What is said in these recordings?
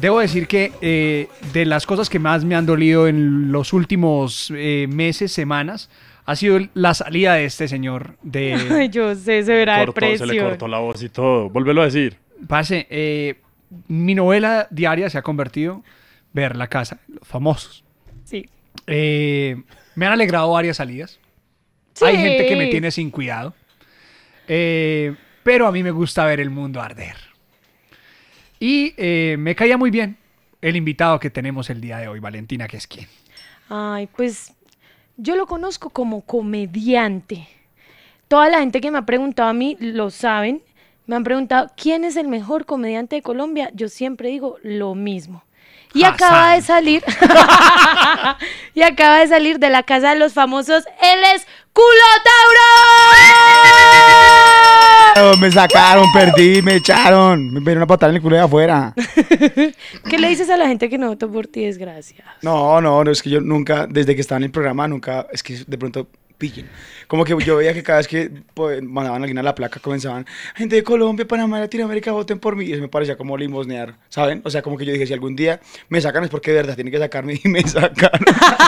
Debo decir que eh, de las cosas que más me han dolido en los últimos eh, meses, semanas, ha sido la salida de este señor de... Ay, yo sé, se verá el precio. Se le cortó la voz y todo. Vuélvelo a decir. Pase, eh, mi novela diaria se ha convertido ver La Casa, los famosos. Sí. me han alegrado varias salidas. Hay gente que me tiene sin cuidado. pero a mí me gusta ver el mundo arder. Y eh, me caía muy bien el invitado que tenemos el día de hoy, Valentina, que es quién? Ay, pues yo lo conozco como comediante. Toda la gente que me ha preguntado a mí lo saben. Me han preguntado, ¿quién es el mejor comediante de Colombia? Yo siempre digo lo mismo. Y acaba de salir. y acaba de salir de la casa de los famosos. Él es Culo Tauro. Me sacaron, perdí, me echaron. Me dieron a patada en el culo de afuera. ¿Qué le dices a la gente que no votó por ti, desgracia? No, no, no, es que yo nunca, desde que estaba en el programa, nunca, es que de pronto pillen. Como que yo veía que cada vez que pues, mandaban a alguien a la placa comenzaban, gente de Colombia, Panamá, Latinoamérica, voten por mí. Y eso me parecía como limosnear, ¿saben? O sea, como que yo dije, si algún día me sacan es porque de verdad tienen que sacarme y me sacan.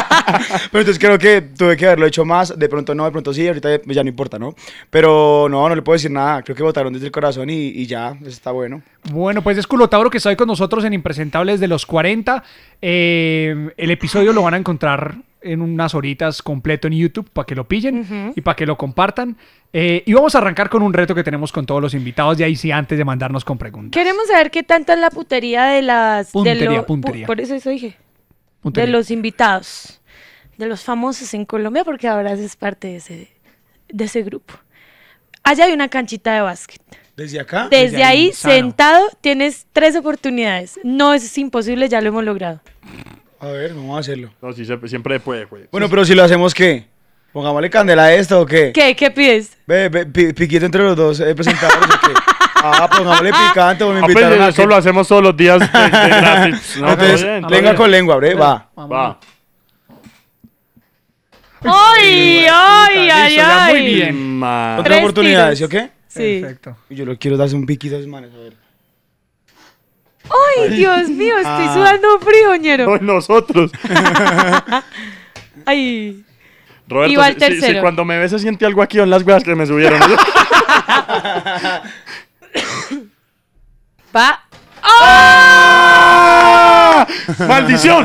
Pero entonces creo que tuve que haberlo hecho más. De pronto no, de pronto sí, ahorita ya no importa, ¿no? Pero no, no le puedo decir nada. Creo que votaron desde el corazón y, ya, está bueno. Bueno, pues es Culotauro que está hoy con nosotros en Impresentables de los 40. Eh, el episodio lo van a encontrar en unas horitas completo en YouTube para que lo pillen y para que lo compartan. Eh, y vamos a arrancar con un reto que tenemos con todos los invitados, de ahí sí, antes de mandarnos con preguntas. Queremos saber qué tanto es la putería de las... Puntería, puntería. Por eso eso dije. De los invitados, de los famosos en Colombia, porque ahora es parte de ese, de ese grupo. Allá hay una canchita de básquet. ¿Desde acá? Desde, ahí, sentado, tienes tres oportunidades. No, es imposible, ya lo hemos logrado. A ver, vamos a hacerlo. No, sí, siempre puede, güey. Pues. Bueno, pero si lo hacemos, ¿qué? Pongámosle candela a esto o qué? ¿Qué? ¿Qué pides? Ve, ve, piquito entre los dos eh, presentadores o qué? Ah, pongámosle picante, me Ah, pues, a eso lo hacemos todos los días Entonces, lengua con lengua, güey, va. Va. ¡Ay, ay, ay, ya, muy bien. Otra oportunidad, ¿sí o qué? Sí. Perfecto. Yo lo quiero darse un piquito a manos, manes, a ver. ¡Ay, Dios mío! Estoy ah. sudando frío, ñero. nosotros. Ay. Roberto, si, cuando me ves se siente algo aquí en las weas que me subieron. Pa. ¡Ah! ¡Maldición!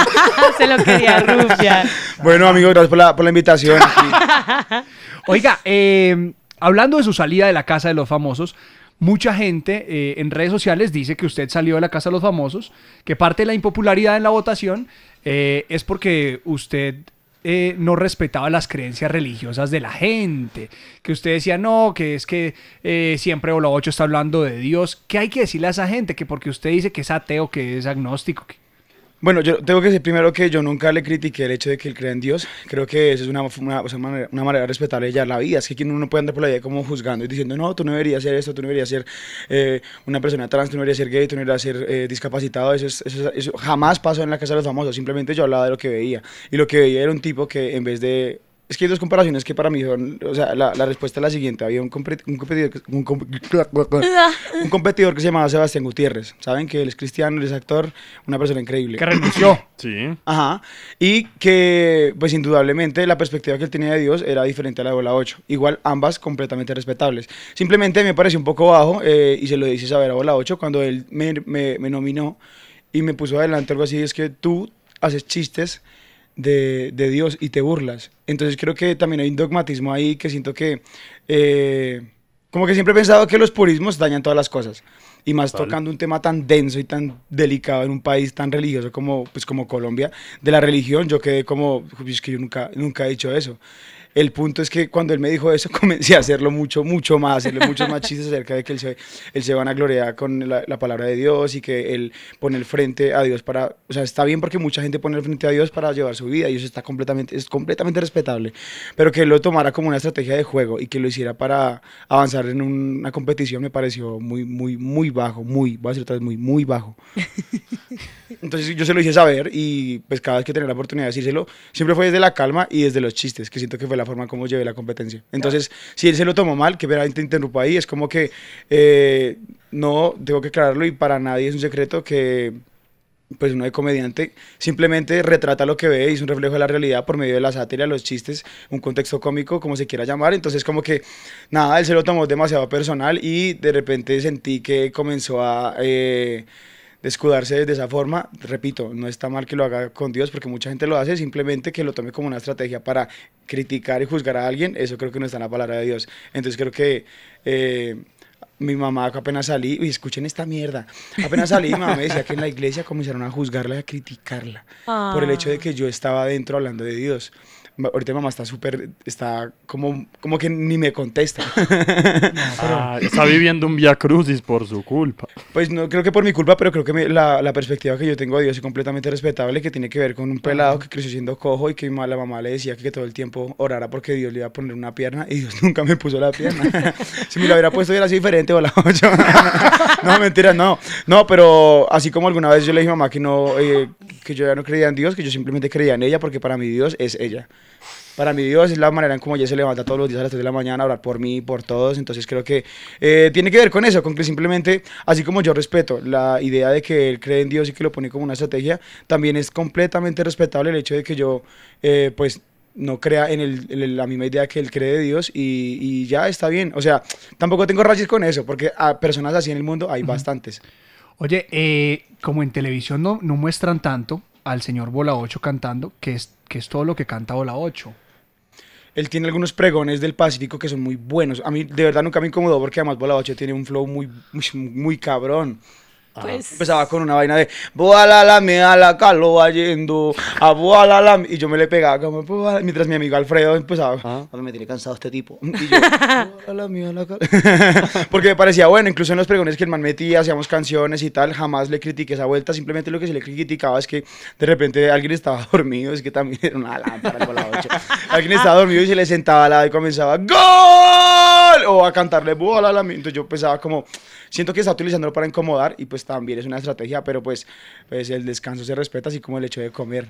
se lo quería Rufia. Bueno, amigo, gracias por la, invitación. Oiga, eh, hablando de su salida de la casa de los famosos, mucha gente eh, en redes sociales dice que usted salió de la Casa de los Famosos, que parte de la impopularidad en la votación eh, es porque usted eh, no respetaba las creencias religiosas de la gente, que usted decía, no, que es que siempre Ola Ocho está hablando de Dios. ¿Qué hay que decirle a esa gente? Que porque usted dice que es ateo, que es agnóstico. Bueno, yo tengo que decir primero que yo nunca le critiqué el hecho de que él crea en Dios. Creo que eso es una, una, manera, una manera, respetable ya la vida. Es que uno no puede andar por la vida como juzgando y diciendo, no, tú no deberías hacer esto, tú no deberías ser eh, una persona trans, tú no deberías ser gay, tú no deberías ser eh, discapacitado. Eso, eso, eso, jamás pasó en la casa de los famosos. Simplemente yo hablaba de lo que veía. Y lo que veía era un tipo que en vez de es que hay dos comparaciones que para mí son, o sea, la, respuesta es la siguiente. Había un, competidor que, un, competidor que se llamaba Sebastián Gutiérrez. Saben que él es cristiano, él es actor, una persona increíble. Que renunció. sí. Ajá. Y que, pues indudablemente, la perspectiva que él tenía de Dios era diferente a la de Bola 8. Igual, ambas completamente respetables. Simplemente me pareció un poco bajo, eh, y se lo hice saber a Bola 8 cuando él me, me nominó y me puso adelante algo así. Es que tú haces chistes de, de, Dios y te burlas. Entonces creo que también hay un dogmatismo ahí que siento que... Eh, como que siempre he pensado que los purismos dañan todas las cosas. Y más tocando un tema tan denso y tan delicado en un país tan religioso como, pues, como Colombia, de la religión, yo quedé como, es que yo nunca, nunca he dicho eso. El punto es que cuando él me dijo eso, comencé a hacerlo mucho, mucho más, hacerle muchos más chistes acerca de que él se, él van a gloriar con la, palabra de Dios y que él pone el frente a Dios para, o sea, está bien porque mucha gente pone el frente a Dios para llevar su vida y eso está completamente, es completamente respetable, pero que él lo tomara como una estrategia de juego y que lo hiciera para avanzar en una competición me pareció muy, muy, muy bajo, muy, voy a decir otra vez, muy, muy bajo. Entonces yo se lo hice saber y pues cada vez que tenía la oportunidad de decírselo, siempre fue desde la calma y desde los chistes, que siento que fue la forma como llevé la competencia. Entonces, si él se lo tomó mal, que te interrumpa ahí, es como que eh, no, tengo que aclararlo y para nadie es un secreto que pues uno de comediante simplemente retrata lo que ve y es un reflejo de la realidad por medio de la sátira, los chistes, un contexto cómico, como se quiera llamar. Entonces como que nada, él se lo tomó demasiado personal y de repente sentí que comenzó a... Eh, escudarse de esa forma, repito, no está mal que lo haga con Dios porque mucha gente lo hace, simplemente que lo tome como una estrategia para criticar y juzgar a alguien, eso creo que no está en la palabra de Dios. Entonces creo que... Eh, mi mamá apenas salí, y escuchen esta mierda, apenas salí mi mamá me decía que en la iglesia comenzaron a juzgarla y a criticarla por el ah. hecho de que yo estaba adentro hablando de Dios ahorita mamá está súper, está como, como que ni me contesta. Ah, ah, está viviendo un via crucis por su culpa. Pues no creo que por mi culpa, pero creo que la, la, perspectiva que yo tengo de Dios es completamente respetable, que tiene que ver con un pelado que creció siendo cojo y que mi, la mamá le decía que, todo el tiempo orara porque Dios le iba a poner una pierna y Dios nunca me puso la pierna. si me la hubiera puesto hubiera sido diferente o la ocho. no, mentira, no. No, pero así como alguna vez yo le dije a mamá que no, eh, que yo ya no creía en Dios, que yo simplemente creía en ella porque para mí Dios es ella para mi Dios es la manera en cómo ya se levanta todos los días a las 3 de la mañana a hablar por mí, por todos. Entonces creo que eh, tiene que ver con eso, con que simplemente, así como yo respeto la idea de que él cree en Dios y que lo pone como una estrategia, también es completamente respetable el hecho de que yo, eh, pues, no crea en, la misma idea que él cree de Dios y, ya está bien. O sea, tampoco tengo racismo con eso, porque a personas así en el mundo hay bastantes. Oye, eh, como en televisión no, muestran tanto al señor Bola 8 cantando, que es, que es todo lo que canta Bola 8. Él tiene algunos pregones del Pacífico que son muy buenos. A mí de verdad nunca me incomodó porque además 8 tiene un flow muy, muy, muy cabrón. Pues empezaba con una vaina de la me a la calo yendo a ah, la y yo me le pegaba como mientras mi amigo Alfredo empezaba me tiene cansado este tipo porque me parecía bueno incluso en los pregones que el man metía hacíamos canciones y tal jamás le critiqué esa vuelta simplemente lo que se le criticaba es que de repente alguien estaba dormido es que también era una lámpara la noche. alguien estaba ah. dormido y se le sentaba al lado y comenzaba gol o a cantarle la entonces yo pensaba como siento que está utilizando para incomodar y pues también es una estrategia, pero pues, pues el descanso se respeta, así como el hecho de comer.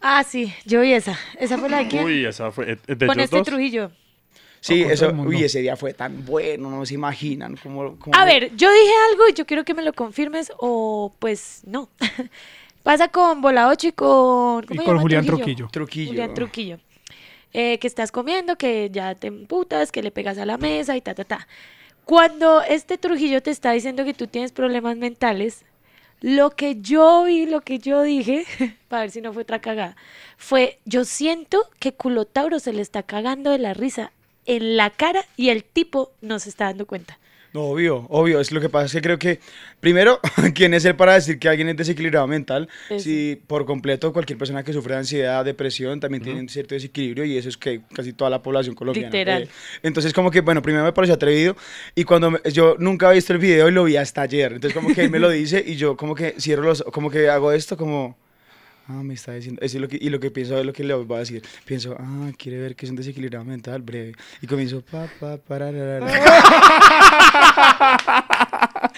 Ah, sí, yo vi esa. Esa fue la de quién? Uy, esa fue. Eh, con este Trujillo. Sí, eso, uy, ese día fue tan bueno, no se imaginan cómo, A ver, yo dije algo y yo quiero que me lo confirmes o pues no. Pasa con 8 y con... y con Julián Trujillo. Trujillo. Julián Trujillo. Eh, que estás comiendo, que ya te emputas, que le pegas a la mesa y ta, ta, ta. Cuando este Trujillo te está diciendo que tú tienes problemas mentales, lo que yo vi, lo que yo dije, para ver si no fue otra cagada, fue yo siento que Culotauro se le está cagando de la risa en la cara y el tipo no se está dando cuenta obvio, obvio. Es lo que pasa es que creo que, primero, ¿quién es él para decir que alguien es desequilibrado mental? Pues si por completo cualquier persona que sufre de ansiedad, depresión, también tiene cierto desequilibrio y eso es que casi toda la población colombiana. Eh. Literal. entonces, como que, bueno, primero me pareció atrevido y cuando yo nunca había visto el video y lo vi hasta ayer. Entonces, como que él me lo dice y yo como que cierro los, como que hago esto, como ah, me está diciendo, y lo que pienso es lo que le va a decir. Pienso, ah, quiere ver que es un desequilibrado mental, breve. Y comienzo, pa, pa, para,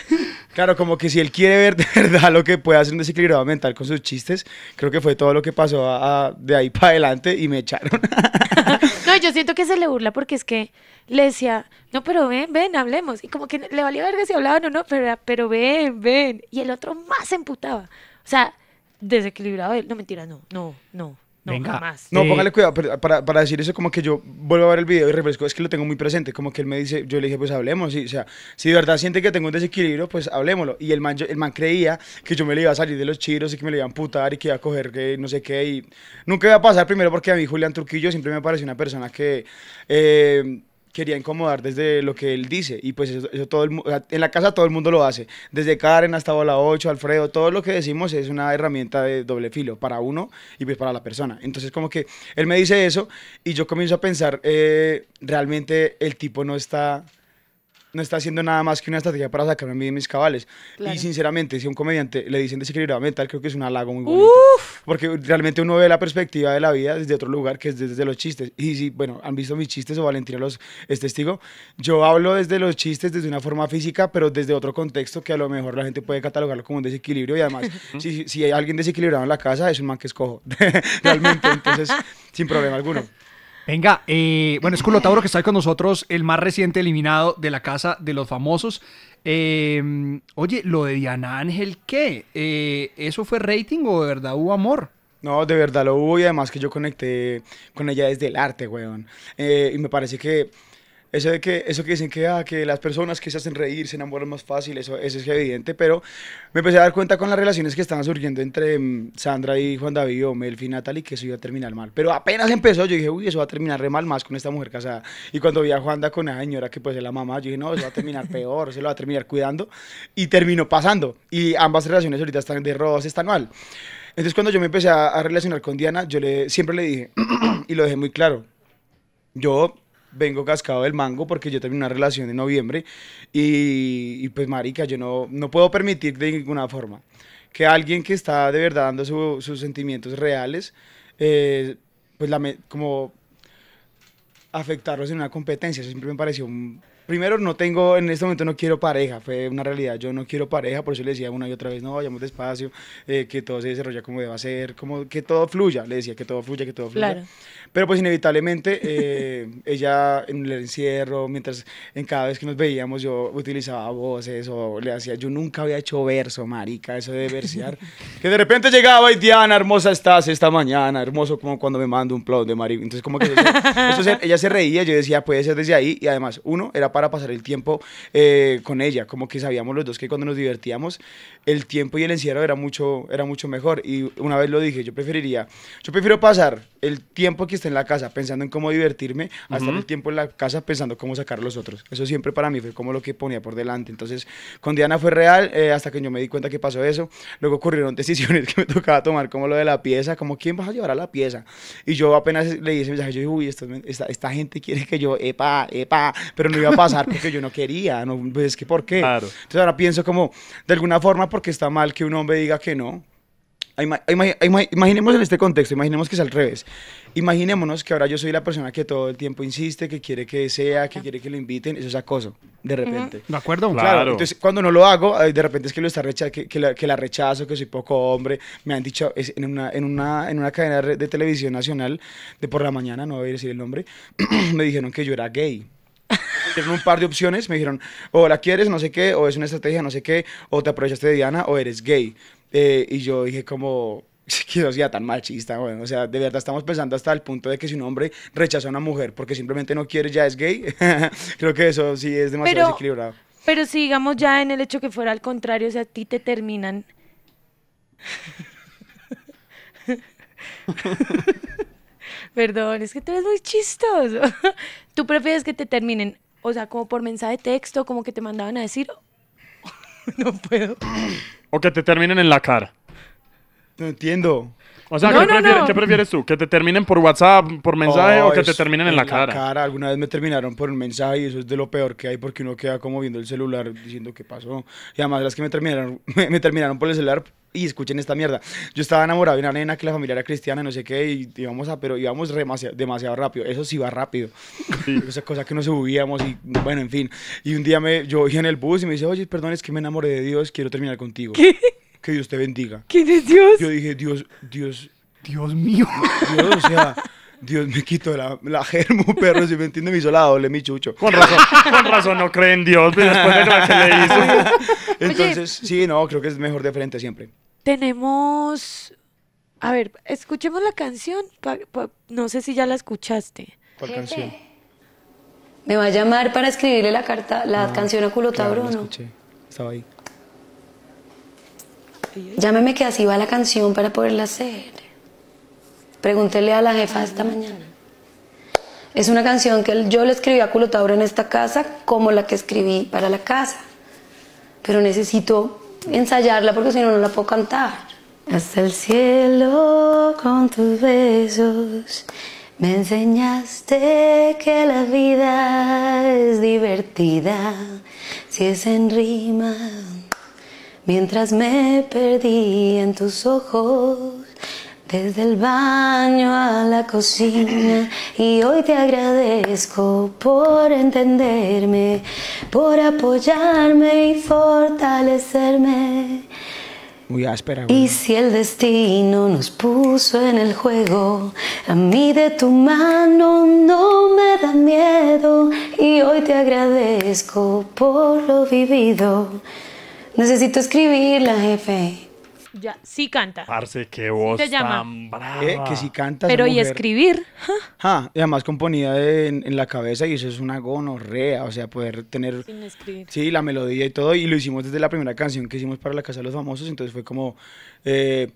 Claro, como que si él quiere ver de verdad lo que puede hacer un desequilibrado mental con sus chistes, creo que fue todo lo que pasó de ahí para adelante y me echaron. no, yo siento que se le burla porque es que le decía, no, pero ven, ven, hablemos. Y como que le valía verga si hablaban o no, pero, pero ven, ven. Y el otro más emputaba. O sea, desequilibrado él. No, mentira, no, no, no. No, jamás. No, póngale cuidado, para, decir eso, como que yo vuelvo a ver el video y refresco, es que lo tengo muy presente, como que él me dice, yo le dije, pues hablemos, y, o sea, si de verdad siente que tengo un desequilibrio, pues hablemoslo. Y el man, el man creía que yo me le iba a salir de los chiros y que me le iba a amputar y que iba a coger que eh, no sé qué, y nunca iba a pasar primero porque a mí Julián Truquillo siempre me pareció una persona que... Eh, quería incomodar desde lo que él dice. Y pues eso, todo en la casa todo el mundo lo hace. Desde Karen hasta Bola 8, Alfredo, todo lo que decimos es una herramienta de doble filo para uno y pues para la persona. Entonces como que él me dice eso y yo comienzo a pensar, eh, realmente el tipo no está no está haciendo nada más que una estrategia para sacarme de mis cabales. Y sinceramente, si a un comediante le dicen desequilibrado mental, creo que es un halago muy bonito. Porque realmente uno ve la perspectiva de la vida desde otro lugar, que es desde los chistes. Y si, bueno, han visto mis chistes o Valentina los es testigo, yo hablo desde los chistes desde una forma física, pero desde otro contexto que a lo mejor la gente puede catalogarlo como un desequilibrio. Y además, si, si hay alguien desequilibrado en la casa, es un man que escojo. realmente, entonces, sin problema alguno. Venga, eh, bueno, es Tauro que está ahí con nosotros, el más reciente eliminado de la casa de los famosos. Em, oye, lo de Diana Ángel, ¿qué? Eh, ¿Eso fue rating o de verdad hubo amor? No, de verdad lo hubo y además que yo conecté con ella desde el arte, weón. Eh, y me parece que eso, que, eso que dicen que, ah, que las personas que se hacen reír se enamoran más fácil, eso, eso es evidente, pero me empecé a dar cuenta con las relaciones que estaban surgiendo entre mm, Sandra y Juan David o Melfi y Natalie que eso iba a terminar mal. Pero apenas empezó, yo dije, uy, eso va a terminar re mal más con esta mujer casada. Y cuando vi a Juanda con esa señora que pues es la mamá, yo dije, no, eso va a terminar peor, se lo va a terminar cuidando. Y terminó pasando. Y ambas relaciones ahorita están de rodas, están mal. Entonces cuando yo me empecé a, a relacionar con Diana, yo le, siempre le dije, y lo dejé muy claro, yo vengo cascado del mango porque yo terminé una relación en noviembre y, pues marica, yo no, no puedo permitir de ninguna forma que alguien que está de verdad dando sus sentimientos reales, eh, pues como afectarlos en una competencia, eso siempre me pareció un primero no tengo, en este momento no quiero pareja, fue una realidad, yo no quiero pareja, por eso le decía una y otra vez, no, vayamos despacio, eh, que todo se desarrolle como deba ser, como que todo fluya, le decía que todo fluya, que todo fluya. Claro. Pero pues inevitablemente eh, ella en el encierro, mientras en cada vez que nos veíamos yo utilizaba voces o le hacía, yo nunca había hecho verso, marica, eso de versear, que de repente llegaba y Diana, hermosa estás esta mañana, hermoso como cuando me mando un plot de marica, entonces como que ella se reía, yo decía, puede ser desde ahí, y además, uno, era para pasar el tiempo eh, con ella, como que sabíamos los dos que cuando nos divertíamos, el tiempo y el encierro era mucho, era mucho mejor. Y una vez lo dije, yo preferiría, yo prefiero pasar el tiempo que está en la casa pensando en cómo divertirme, a estar hasta el tiempo en la casa pensando cómo sacar a los otros. Eso siempre para mí fue como lo que ponía por delante. Entonces, con Diana fue real, eh, hasta que yo me di cuenta que pasó eso. Luego ocurrieron decisiones que me tocaba tomar, como lo de la pieza, como quién vas a llevar a la pieza. Y yo apenas le ese mensaje, yo dije, uy, esta, esta gente quiere que yo, epa, epa, pero no iba a pasar pasar porque yo no quería, no, pues, es que ¿por qué? Entonces ahora pienso como, de alguna forma, porque está mal que un hombre diga que no. imaginemos en este contexto, imaginemos que es al revés. Imaginémonos que ahora yo soy la persona que todo el tiempo insiste, que quiere que sea, que quiere que lo inviten, eso es acoso, de repente. ¿De acuerdo? Claro. Entonces, cuando no lo hago, de repente es que lo está recha que, que, la, rechazo, que soy poco hombre. Me han dicho en, una, en, una, en una cadena de televisión nacional, de por la mañana, no voy a decir el nombre, me dijeron que yo era gay un par de opciones, me dijeron, o la quieres, no sé qué, o es una estrategia, no sé qué, o te aprovechaste de Diana, o eres gay. Eh, y yo dije como, que no sea tan machista, o sea, de verdad estamos pensando hasta el punto de que si un hombre rechaza a una mujer porque simplemente no quiere, ya es gay. Creo que eso sí es demasiado desequilibrado. Pero si digamos ya en el hecho que fuera al contrario, o sea, a ti te terminan... Perdón, es que tú eres muy chistoso. ¿Tú prefieres que te terminen o sea, como por mensaje de texto, como que te mandaban a decir, no puedo. O que te terminen en la cara. No entiendo. O sea, ¿qué, prefieres, tú? ¿Que te terminen por WhatsApp, por mensaje o que te terminen en, en la, cara? Alguna vez me terminaron por un mensaje y eso es de lo peor que hay porque uno queda como viendo el celular diciendo qué pasó. Y además las que me terminaron, me, terminaron por el celular y escuchen esta mierda. Yo estaba enamorado de una nena que la familia era cristiana, y no sé qué, y íbamos a, pero íbamos demasiado, rápido. Eso sí va rápido. Esa cosa que se subíamos y bueno, en fin. Y un día me, yo iba en el bus y me dice, oye, perdón, es que me enamoré de Dios, quiero terminar contigo que Dios te bendiga. ¿Quién es Dios? Yo dije, Dios, Dios, Dios mío. Dios, o sea, Dios me quito la, la germo, perro, si me entiende, me hizo la doble, mi chucho. Con razón, con razón no creen Dios, pero pues, después de lo que le hizo. Entonces, sí, no, creo que es mejor de frente siempre. Tenemos, a ver, escuchemos la canción, no sé si ya la escuchaste. ¿Cuál canción? Me va a llamar para escribirle la carta, la ah, canción a Culota claro, Bruno. La escuché, estaba ahí. Llámeme que así va la canción para poderla hacer. Pregúntele a la jefa esta mañana. Es una canción que yo le escribí a Culotauro en esta casa como la que escribí para la casa. Pero necesito ensayarla porque si no, no la puedo cantar. Hasta el cielo con tus besos me enseñaste que la vida es divertida si es en rimas mientras me perdí en tus ojos, desde el baño a la cocina. Y hoy te agradezco por entenderme, por apoyarme y fortalecerme. Muy áspera, Y si el destino nos puso en el juego, a mí de tu mano no me da miedo. Y hoy te agradezco por lo vivido. Necesito escribir, la jefe. Ya, sí canta. Parce, qué voz tan brava. Eh, que sí canta. Pero y escribir. Ah, y además componida en, la cabeza y eso es una gonorrea, o sea, poder tener... Sin escribir. Sí, la melodía y todo, y lo hicimos desde la primera canción que hicimos para La Casa de los Famosos, entonces fue como... Eh,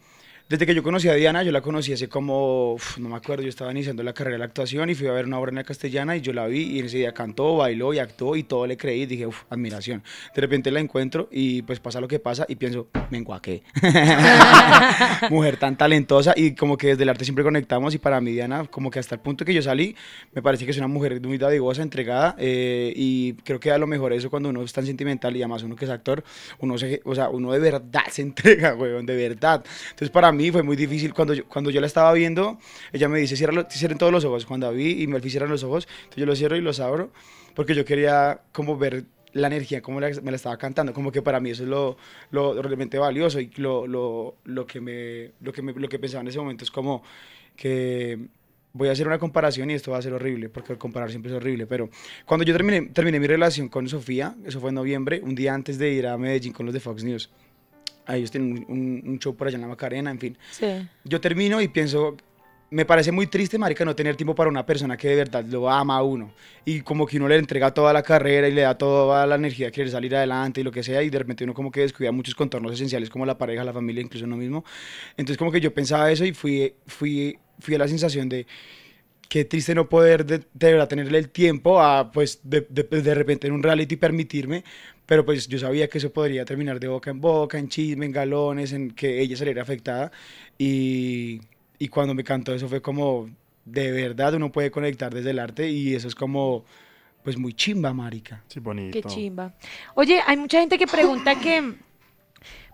desde que yo conocí a Diana, yo la conocí hace como, no me acuerdo, yo estaba iniciando la carrera de la actuación y fui a ver una obra en la castellana y yo la vi y ese día cantó, bailó y actuó y todo le creí y dije, uff, admiración. De repente la encuentro y pues pasa lo que pasa y pienso, me enguaqué. Mujer tan talentosa y como que desde el arte siempre conectamos y para mí Diana, como que hasta el punto que yo salí, me parece que es una mujer muy dadivosa, entregada eh, y creo que a lo mejor eso cuando uno es tan sentimental y además uno que es actor, uno se, o sea, uno de verdad se entrega, weón, de verdad. Entonces para mí fue muy difícil. Cuando yo, cuando yo la estaba viendo, ella me dice, cierra cierren todos los ojos. Cuando vi y me cierran los ojos, entonces yo los cierro y los abro, porque yo quería como ver la energía, como me la estaba cantando, como que para mí eso es lo, lo realmente valioso y lo, lo, lo, que me, lo, que me, lo que pensaba en ese momento es como que voy a hacer una comparación y esto va a ser horrible, porque comparar siempre es horrible, pero cuando yo terminé, terminé mi relación con Sofía, eso fue en noviembre, un día antes de ir a Medellín con los de Fox News, Ah, ellos tienen un, show por allá en la Macarena, en fin. Yo termino y pienso, me parece muy triste, marica, no tener tiempo para una persona que de verdad lo ama a uno. Y como que uno le entrega toda la carrera y le da toda la energía quiere salir adelante y lo que sea, y de repente uno como que descuida muchos contornos esenciales como la pareja, la familia, incluso uno mismo. Entonces como que yo pensaba eso y fui, fui, fui a la sensación de qué triste no poder tenerle el tiempo a, pues, de, de, de repente en un reality permitirme pero pues yo sabía que eso podría terminar de boca en boca, en chisme, en galones, en que ella saliera afectada. Y, y cuando me cantó eso fue como, de verdad uno puede conectar desde el arte y eso es como pues muy chimba, marica. Sí, bonito. Qué chimba. Oye, hay mucha gente que pregunta que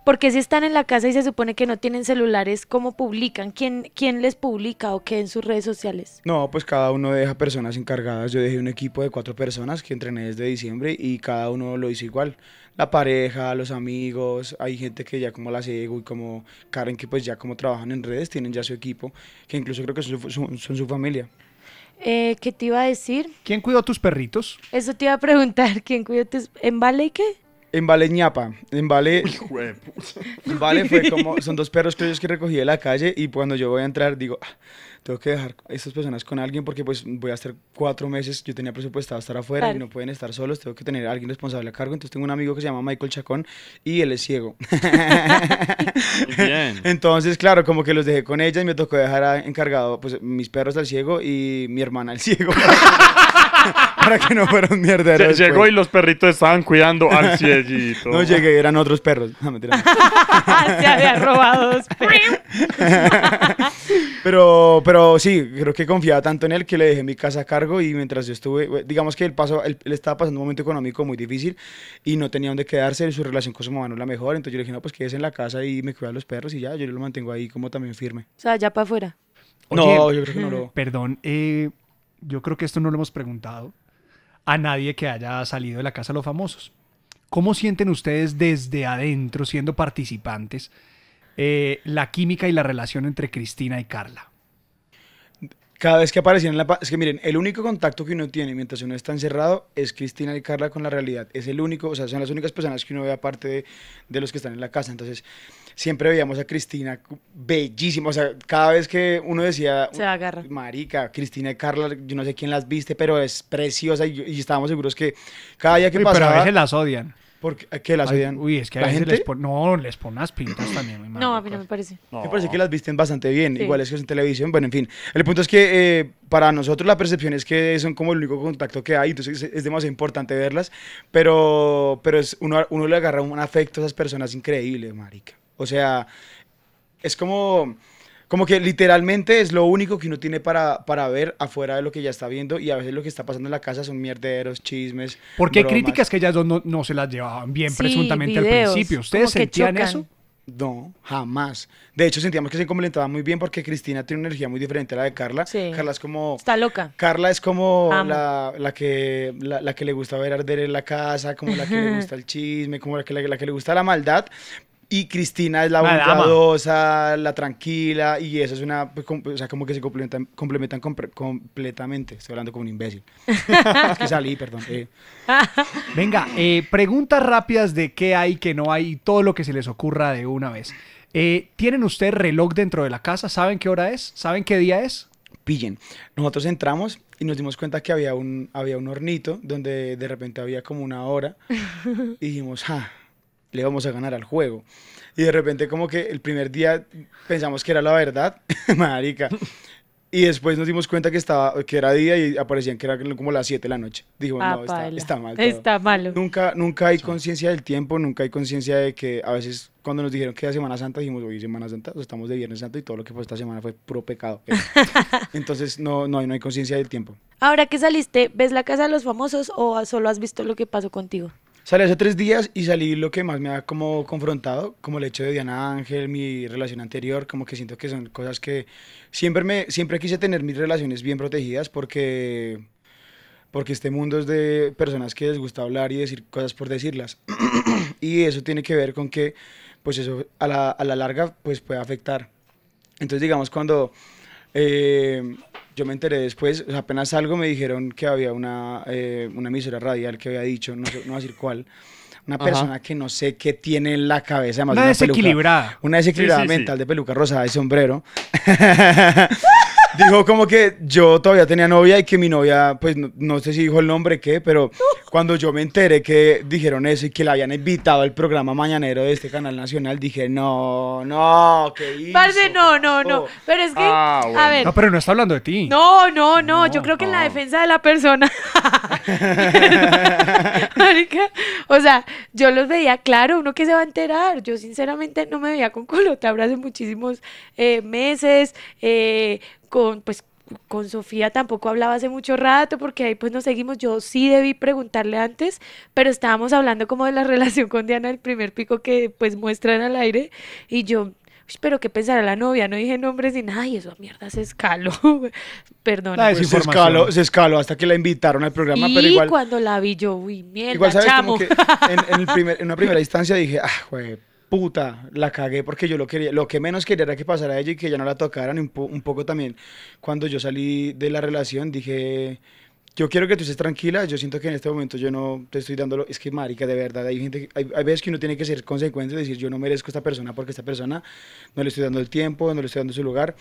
porque si están en la casa y se supone que no tienen celulares, ¿cómo publican? ¿Quién, quién les publica o qué en sus redes sociales? No, pues cada uno deja personas encargadas. Yo dejé un equipo de cuatro personas que entrené desde diciembre y cada uno lo hizo igual. La pareja, los amigos, hay gente que ya como la Segu y como Karen que pues ya como trabajan en redes, tienen ya su equipo, que incluso creo que son, su familia. Eh, ¿Qué te iba a decir? ¿Quién cuidó tus perritos? Eso te iba a preguntar. ¿Quién cuidó tus... ¿En Vale y qué? En Vale en Vale... En Vale fue como, son dos perros que que recogí de la calle y cuando yo voy a entrar digo, ah, tengo que dejar estas personas con alguien porque pues voy a estar cuatro meses, yo tenía presupuestado estar afuera y no pueden estar solos, tengo que tener a alguien responsable a cargo. Entonces tengo un amigo que se llama Michael Chacón y él es ciego. Bien. Entonces, claro, como que los dejé con ellas y me tocó dejar encargado pues mis perros al ciego y mi hermana al ciego. para que no fueran Se Llegó pues. y los perritos estaban cuidando al cieguito. No llegué, eran otros perros. No, mentira. Ah, se habían robado dos perros. pero, pero pero sí, creo que confiaba tanto en él que le dejé mi casa a cargo y mientras yo estuve, digamos que él, pasó, él, estaba pasando un momento económico muy difícil y no tenía dónde quedarse, su relación con su mamá no era la mejor, entonces yo le dije, no, pues quédese en la casa y me cuida los perros y ya, yo lo mantengo ahí como también firme. O sea, ya para afuera. no, yo creo que no lo... Perdón, eh, yo creo que esto no lo hemos preguntado a nadie que haya salido de la casa de los famosos. ¿Cómo sienten ustedes desde adentro, siendo participantes, eh, la química y la relación entre Cristina y Carla? Cada vez que aparecían en la... Es que miren, el único contacto que uno tiene mientras uno está encerrado es Cristina y Carla con la realidad. Es el único, o sea, son las únicas personas que uno ve aparte de, los que están en la casa. Entonces, siempre veíamos a Cristina bellísima. O sea, cada vez que uno decía... Se agarra. Marica, Cristina y Carla, yo no sé quién las viste, pero es preciosa. Y, estábamos seguros que cada día que pasaba... Pero a veces las odian. Porque que las odian? Uy, es que a veces les no, les ponen las pintas también. no, a mí no me parece. Me parece que las visten bastante bien, igual es que es en televisión. Bueno, en fin. El punto es que eh, para nosotros la percepción es que son como el único contacto que hay, entonces es, demasiado importante verlas, pero, pero es, uno, uno le agarra un afecto a esas personas increíble, marica. O sea, es como como que literalmente es lo único que uno tiene para, para ver afuera de lo que ya está viendo y a veces lo que está pasando en la casa son mierderos, chismes. Porque críticas que ellas dos no, se las llevaban bien presuntamente al principio. ¿Ustedes sentían eso? No, jamás. De hecho, sentíamos que se complementaban muy bien porque Cristina tiene una energía muy diferente a la de Carla. Sí. Carla es como. Está loca. Carla es como la, la, que, la, que le gusta ver arder en la casa, como la que le gusta el chisme, como la que, la que le gusta la maldad. Y Cristina es la bondadosa, la tranquila, y eso es una, pues, o sea, como que se complementan, complementan completamente. Estoy hablando como un imbécil. es que salí, perdón. Eh. Venga, eh, preguntas rápidas de qué hay, qué no hay, y todo lo que se les ocurra de una vez. Eh, ¿Tienen ustedes reloj dentro de la casa? ¿Saben qué hora es? ¿Saben qué día es? Pillen. Nosotros entramos y nos dimos cuenta que había un, había un hornito donde de repente había como una hora y dijimos, ah, le vamos a ganar al juego. Y de repente como que el primer día pensamos que era la verdad, marica. Y después nos dimos cuenta que estaba que era día y aparecían que era como las 7 de la noche. Dijo, no, está, mal. Está malo. Nunca, nunca hay conciencia del tiempo, nunca hay conciencia de que a veces cuando nos dijeron que era Semana Santa, dijimos, hoy Semana Santa, estamos de Viernes Santo y todo lo que fue esta semana fue puro pecado. Entonces no, no, hay, no hay conciencia del tiempo. Ahora que saliste, ¿ves la casa de los famosos o solo has visto lo que pasó contigo? Salí hace tres días y salí lo que más me ha como confrontado, como el hecho de Diana Ángel, mi relación anterior, como que siento que son cosas que siempre me siempre quise tener mis relaciones bien protegidas porque porque este mundo es de personas que les gusta hablar y decir cosas por decirlas. y eso tiene que ver con que pues eso a la, a la larga pues puede afectar. Entonces digamos cuando eh, yo me enteré después, apenas algo me dijeron que había una, eh, emisora radial que había dicho, no, a decir cuál, una persona que no sé qué tiene en la cabeza. Además, una, desequilibrada. una desequilibrada mental de peluca rosada y sombrero. dijo como que yo todavía tenía novia y que mi novia, pues no, sé si dijo el nombre, qué, pero cuando yo me enteré que dijeron eso y que la habían invitado al programa mañanero de este canal nacional, dije, no, no, ¿qué hizo? Parce, no, no, no. Oh. Pero es que, ah, No, pero no está hablando de ti. No, no, no. yo creo que en la defensa de la persona. o sea, yo los veía, claro, uno que se va a enterar. Yo sinceramente no me veía con habrás hace muchísimos eh, meses. Eh, con, pues, con Sofía tampoco hablaba hace mucho rato porque ahí pues nos seguimos. Yo sí debí preguntarle antes, pero estábamos hablando como de la relación con Diana, el primer pico que pues muestran al aire y yo, pero ¿qué pensará la novia? No dije nombres ni nada y eso a mierda se escaló. Perdón. Pues se escaló, se escaló hasta que la invitaron al programa, pero igual... cuando la vi yo, uy, mierda, igual, ¿sabes? en, en, una primera instancia dije, ah, güey puta, la cagué porque yo lo quería, lo que menos quería era que pasara a ella y que ya no la tocaran un, un poco también. Cuando yo salí de la relación dije, yo quiero que tú estés tranquila, yo siento que en este momento yo no te estoy dando, lo, es que marica, de verdad, hay gente, hay, veces que uno tiene que ser consecuente y decir, yo no merezco a esta persona porque a esta persona no le estoy dando el tiempo, no le estoy dando su lugar,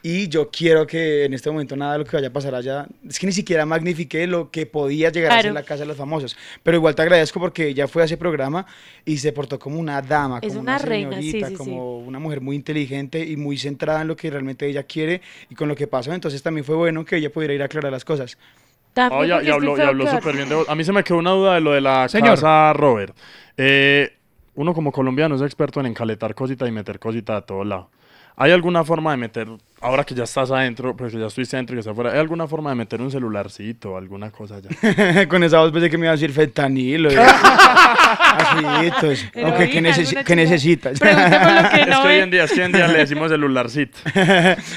y yo quiero que en este momento nada de lo que vaya a pasar allá, es que ni siquiera magnifique lo que podía llegar a ser la casa de los famosos, pero igual te agradezco porque ya fue a ese programa y se portó como una dama, es como una, reina, señorita, sí, como una mujer muy inteligente y muy centrada en lo que realmente ella quiere y con lo que pasó, entonces también fue bueno que ella pudiera ir a aclarar las cosas. Y habló, súper bien de vos. A mí se me quedó una duda de lo de la casa Robert. Eh, uno como colombiano es experto en encaletar cositas y meter cositas a todo lado. ¿Hay alguna forma de meter, ahora que ya estás adentro, pero que ya estuviste adentro y que estás afuera, ¿hay alguna forma de meter un celularcito o alguna cosa ya? Con esa voz pensé que me iba a decir fentanilo. Asíitos. ¿qué, necesitas? Que en día, es que en día le decimos celularcito.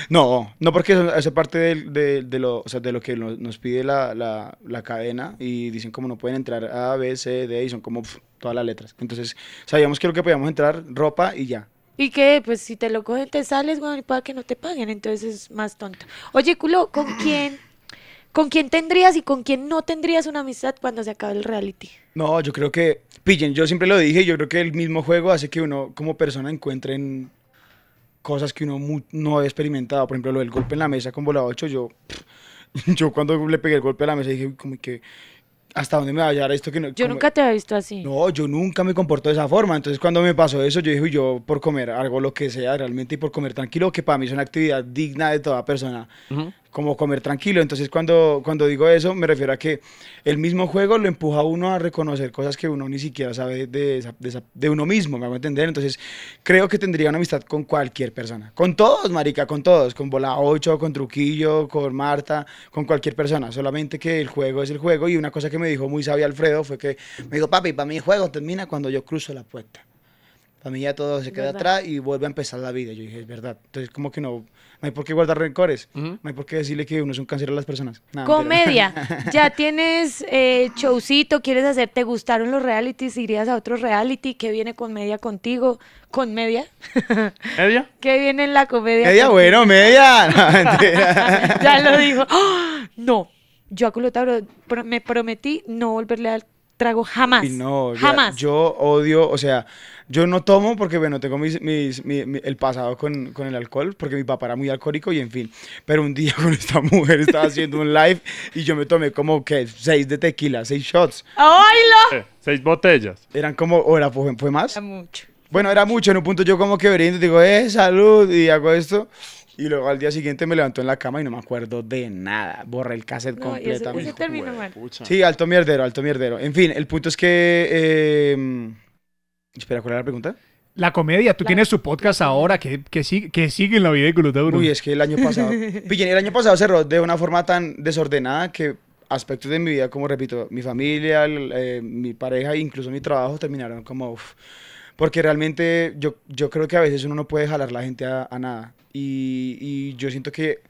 no, no porque hace parte de, lo, o sea, de que nos pide la, la, cadena y dicen como no pueden entrar A, B, C, D y son como todas las letras. Entonces sabíamos que lo que podíamos entrar, ropa y ya. Y que, pues, si te lo cogen, te sales, bueno, y para que no te paguen, entonces es más tonto. Oye, culo, ¿con quién, ¿con quién tendrías y con quién no tendrías una amistad cuando se acabe el reality? No, yo creo que, pillen, yo siempre lo dije, yo creo que el mismo juego hace que uno como persona encuentre cosas que uno no había experimentado. Por ejemplo, lo del golpe en la mesa con Bola 8, yo, yo cuando le pegué el golpe a la mesa dije, como que hasta dónde me va a esto que no. Yo nunca te había visto así. No, yo nunca me comporto de esa forma. Entonces, cuando me pasó eso, yo dije, yo por comer algo, lo que sea realmente y por comer tranquilo, que para mí es una actividad digna de toda persona como comer tranquilo. Entonces cuando, cuando digo eso me refiero a que el mismo juego lo empuja a uno a reconocer cosas que uno ni siquiera sabe de, de, uno mismo, me a entender. Entonces creo que tendría una amistad con cualquier persona. Con todos, marica, con todos. Con Bola 8, con Truquillo, con Marta, con cualquier persona. Solamente que el juego es el juego. Y una cosa que me dijo muy sabia Alfredo fue que me dijo, papi, para mí el juego termina cuando yo cruzo la puerta. A mí ya todo se queda atrás y vuelve a empezar la vida. Yo dije, es verdad. Entonces, como que no, no hay por qué guardar rencores, no hay por qué decirle que uno es un cáncer a las personas. Comedia, ya tienes eh, showcito, quieres hacer, te gustaron los realities, irías a otro reality, ¿qué viene con media contigo? ¿Con media? ¿Media? ¿Qué viene en la comedia? Media, bueno, media. ya lo dijo. ¡Ah! No, yo a Culotabro me prometí no volverle al trago jamás. Y no, jamás. yo odio, o sea, yo no tomo porque, bueno, tengo mis, el pasado con, el alcohol, porque mi papá era muy alcohólico y en fin. Pero un día con esta mujer estaba haciendo un live y yo me tomé como que seis de tequila, seis shots. ¡Ay, eh, seis botellas. Eran como, ¿o era, fue, más? mucho. Bueno, era mucho. En un punto yo como que brindo, digo, eh, salud, y hago esto. Y luego al día siguiente me levanto en la cama y no me acuerdo de nada. Borré el cassette no, completamente. mal. Sí, alto mierdero, alto mierdero. En fin, el punto es que eh, Espera, ¿cuál era la pregunta? La comedia, tú tienes su podcast ahora, que, sigue, que sigue en la vida de Glutaduro. Uy, es que el año pasado, pillen, el año pasado cerró de una forma tan desordenada que aspectos de mi vida, como repito, mi familia, eh, mi pareja, incluso mi trabajo terminaron como... porque realmente yo, yo creo que a veces uno no puede jalar la gente a, nada. Y, y, yo siento que...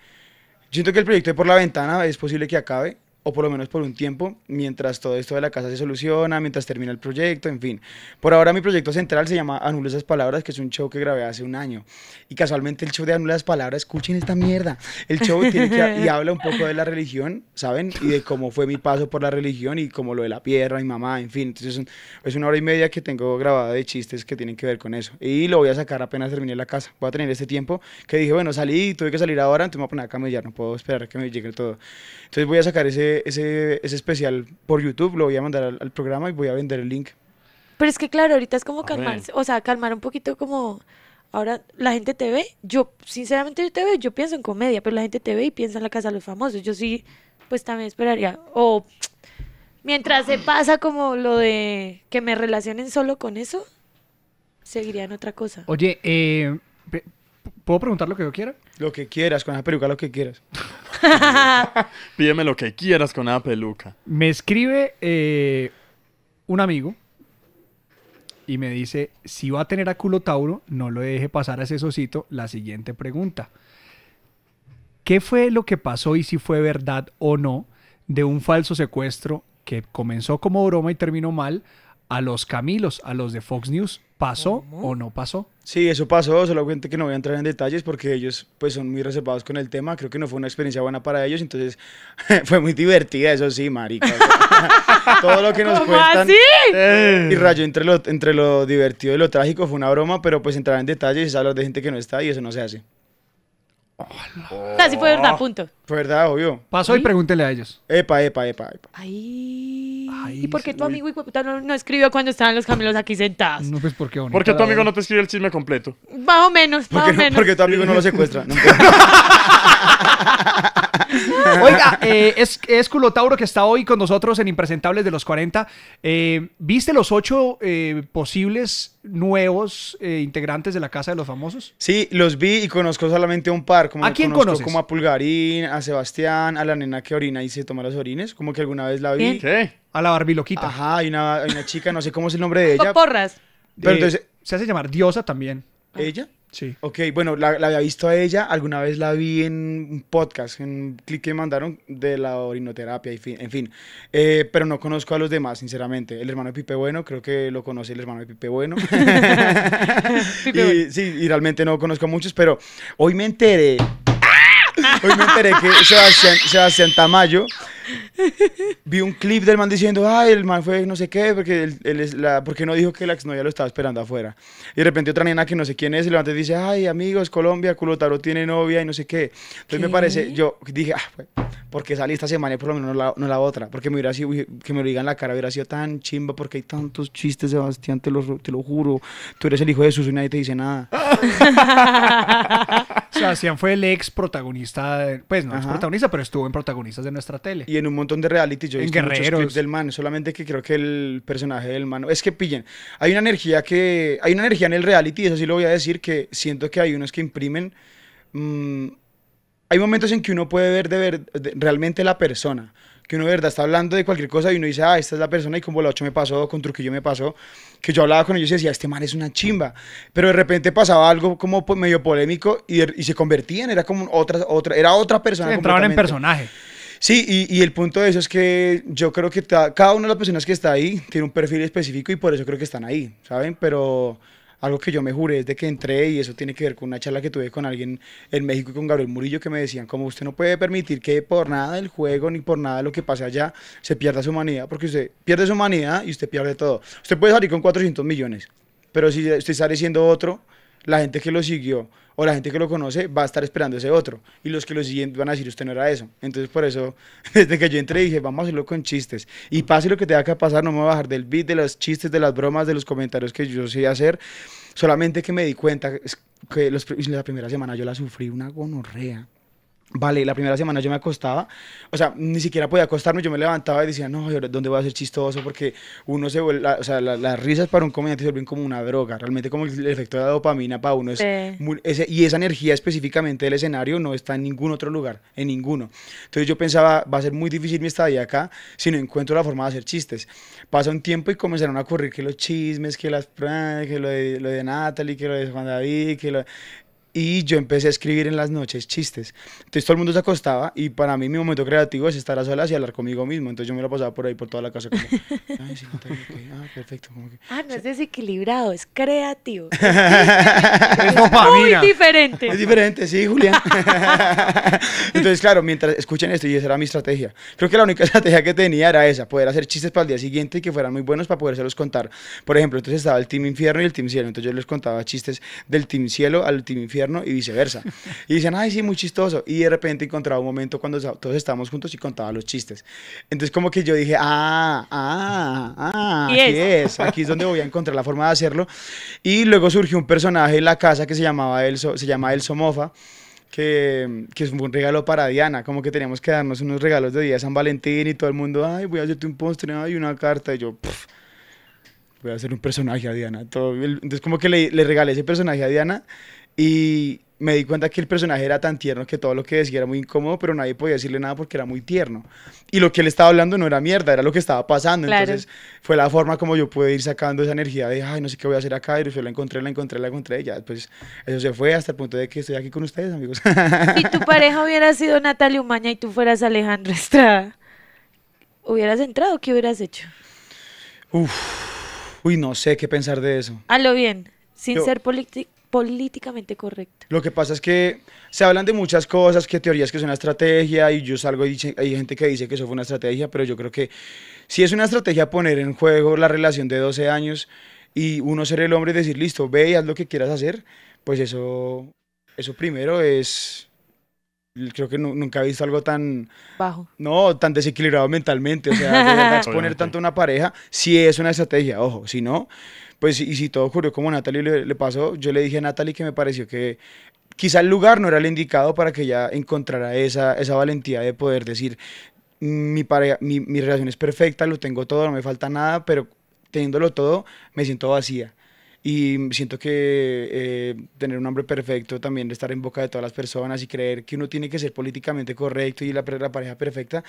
Yo siento que el proyecto de Por la Ventana es posible que acabe o por lo menos por un tiempo, mientras todo esto de la casa se soluciona, mientras termina el proyecto, en fin. Por ahora mi proyecto central se llama Anula esas palabras, que es un show que grabé hace un año. Y casualmente el show de Anula esas palabras, escuchen esta mierda. El show tiene y habla un poco de la religión, ¿saben? Y de cómo fue mi paso por la religión y como lo de la piedra, mi mamá, en fin. Entonces es, una hora y media que tengo grabada de chistes que tienen que ver con eso. Y lo voy a sacar apenas termine la casa. Voy a tener este tiempo que dije, bueno, salí, tuve que salir ahora, entonces me voy a poner a camellar, no puedo esperar que me llegue todo. Entonces voy a sacar ese ese, especial por YouTube, lo voy a mandar al, programa y voy a vender el link. Pero es que claro, ahorita es como calmarse, o sea, calmar un poquito como ahora la gente te ve, yo sinceramente yo te veo, yo pienso en comedia, pero la gente te ve y piensa en la casa de los famosos, yo sí, pues también esperaría, o mientras se pasa como lo de que me relacionen solo con eso, seguiría en otra cosa. Oye, eh, ¿puedo preguntar lo que yo quiera? Lo que quieras, con esa peluca lo que quieras. Pídeme lo que quieras con una peluca. Me escribe eh, un amigo y me dice, si va a tener a culo Tauro, no lo deje pasar a ese socito. La siguiente pregunta. ¿Qué fue lo que pasó y si fue verdad o no de un falso secuestro que comenzó como broma y terminó mal a los Camilos, a los de Fox News? ¿Pasó o no pasó? Sí, eso pasó, solo gente que no voy a entrar en detalles porque ellos pues son muy reservados con el tema, creo que no fue una experiencia buena para ellos, entonces fue muy divertida, eso sí, marica. todo lo que nos cuentan. Eh, y rayo entre lo, entre lo divertido y lo trágico fue una broma, pero pues entrar en detalles y hablar de gente que no está y eso no se hace. Casi sí fue verdad, oh. punto. Fue verdad, obvio. Pasó y pregúntele a ellos. Epa, epa, epa, epa. Ay. ¿Y por qué tu amigo no, escribió cuando estaban los camelos aquí sentados? No, pues porque Porque tu amigo no te escribe el chisme completo. Más o menos, más o menos. porque tu amigo no lo secuestra. Oiga, eh, es, es, Culotauro que está hoy con nosotros en Impresentables de los 40. Eh, ¿Viste los ocho eh, posibles nuevos integrantes de la Casa de los Famosos? Sí, los vi y conozco solamente un par. ¿A quién conozco conoces? Como a Pulgarín, a Sebastián, a la nena que orina y se toma las orines, como que alguna vez la vi. ¿Qué? A la barbiloquita. Ajá, hay una, chica, no sé cómo es el nombre de ella. Porras. Pero Se hace llamar Diosa también. ¿Ella? Sí. Ok, bueno, la, había visto a ella, alguna vez la vi en un podcast, en un clic que mandaron de la orinoterapia, y fin, en fin. Eh, pero no conozco a los demás, sinceramente. El hermano de Pipe Bueno, creo que lo conoce el hermano de Pipe Bueno. Sí, y realmente no conozco a muchos, pero hoy me enteré Hoy me enteré que Sebastián, Tamayo vi un clip del man diciendo, ay, el man fue no sé qué, porque, él, es la, porque no dijo que la exnovia lo estaba esperando afuera. Y de repente otra niña que no sé quién es, y levanta y dice, ay, amigos, Colombia, Culotaro tiene novia y no sé qué. Entonces me parece, yo dije, ah, porque salí esta semana y por lo menos no la, otra, porque me hubiera sido, que me lo digan la cara hubiera sido tan chimba, porque hay tantos chistes, Sebastián, te lo, te lo juro, tú eres el hijo de Jesús y nadie te dice nada. Sebastián fue el ex protagonista pues no es protagonista, pero estuvo en protagonistas de nuestra tele. Y en un montón de reality yo he visto muchos del man, solamente que creo que el personaje del man, es que pillen, hay una energía que, hay una energía en el reality, eso sí lo voy a decir, que siento que hay unos que imprimen, mm, hay momentos en que uno puede ver, de ver realmente la persona, que uno de verdad está hablando de cualquier cosa y uno dice, ah, esta es la persona y con Bola 8 me pasó, con Truquillo me pasó, que yo hablaba con ellos y decía, este man es una chimba, pero de repente pasaba algo como medio polémico y, se convertían, era como otra, otra, era otra persona. entraban en personaje. Sí, y, y, el punto de eso es que yo creo que cada una de las personas que está ahí tiene un perfil específico y por eso creo que están ahí, ¿saben? Pero algo que yo me juré desde que entré y eso tiene que ver con una charla que tuve con alguien en México y con Gabriel Murillo que me decían como usted no puede permitir que por nada del juego ni por nada de lo que pase allá se pierda su humanidad porque usted pierde su humanidad y usted pierde todo. Usted puede salir con 400 millones, pero si usted sale siendo otro, la gente que lo siguió o la gente que lo conoce va a estar esperando ese otro. Y los que lo siguen van a decir, usted no era eso. Entonces, por eso, desde que yo entré dije, vamos a hacerlo con chistes. Y pase lo que tenga que pasar, no me voy a bajar del beat, de los chistes, de las bromas, de los comentarios que yo sé hacer. Solamente que me di cuenta que los, la primera semana yo la sufrí una gonorrea. Vale, la primera semana yo me acostaba, o sea, ni siquiera podía acostarme, yo me levantaba y decía, no, ¿dónde voy a ser chistoso? Porque uno se vuelve, o sea, las risas para un comediante vuelven como una droga, realmente como el, efecto de la dopamina para uno es, y esa energía específicamente del escenario no está en ningún otro lugar, en ninguno. Entonces yo pensaba, va a ser muy difícil mi estadía acá si no encuentro la forma de hacer chistes. Pasa un tiempo y comenzaron a ocurrir que los chismes, que las que lo de, lo de Natalie, que lo de Juan David, que lo, y yo empecé a escribir en las noches chistes. Entonces todo el mundo se acostaba y para mí mi momento creativo es estar a solas y hablar conmigo mismo. Entonces yo me lo pasaba por ahí, por toda la casa. Ah, perfecto. ah, no es desequilibrado, es creativo. muy diferente. Es diferente, sí, Julián. Entonces, claro, mientras escuchen esto, y esa era mi estrategia. Creo que la única estrategia que tenía era esa, poder hacer chistes para el día siguiente y que fueran muy buenos para podérselos contar. Por ejemplo, entonces estaba el Team Infierno y el Team Cielo. Entonces yo les contaba chistes del Team Cielo al Team Infierno y viceversa. Y dicen, ay, sí, muy chistoso. Y de repente encontraba un momento cuando todos estábamos juntos y contaba los chistes. Entonces como que yo dije, ah, ah, ah, aquí es? aquí es donde voy a encontrar la forma de hacerlo. Y luego surgió un personaje en la casa que se llamaba el se llama el somofa Que, que, es un regalo para Diana, como que teníamos que darnos unos regalos de día San Valentín y todo el mundo, ay, voy a hacerte un postre, ay, una carta, y yo, voy a hacer un personaje a Diana. entonces como que le, le regalé ese personaje a Diana y me di cuenta que el personaje era tan tierno que todo lo que decía era muy incómodo, pero nadie podía decirle nada porque era muy tierno. Y lo que él estaba hablando no era mierda, era lo que estaba pasando. Entonces fue la forma como yo pude ir sacando esa energía de, ay, no sé qué voy a hacer acá, y yo la encontré, la encontré, la encontré, y ya, pues eso se fue hasta el punto de que estoy aquí con ustedes, amigos. Si tu pareja hubiera sido Natalia Umaña y tú fueras Alejandro Estrada, ¿hubieras entrado? ¿Qué hubieras hecho? Uf, uy, no sé qué pensar de eso. A bien, sin ser político políticamente correcto. Lo que pasa es que se hablan de muchas cosas, que teorías que es una estrategia, y yo salgo y hay gente que dice que eso fue una estrategia, pero yo creo que si es una estrategia poner en juego la relación de 12 años y uno ser el hombre y decir, listo, ve y haz lo que quieras hacer, pues eso, eso primero es... Creo que nunca he visto algo tan... Bajo. No, tan desequilibrado mentalmente. O sea, exponer tanto a una pareja, si es una estrategia, ojo, si no pues y si todo ocurrió como Natalie le, pasó, yo le dije a Natalie que me pareció que quizá el lugar no era el indicado para que ella encontrara esa, esa valentía de poder decir, mi, mi, mi relación es perfecta, lo tengo todo, no me falta nada, pero teniéndolo todo me siento vacía. Y siento que eh, tener un hombre perfecto también, estar en boca de todas las personas y creer que uno tiene que ser políticamente correcto y la, pareja perfecta,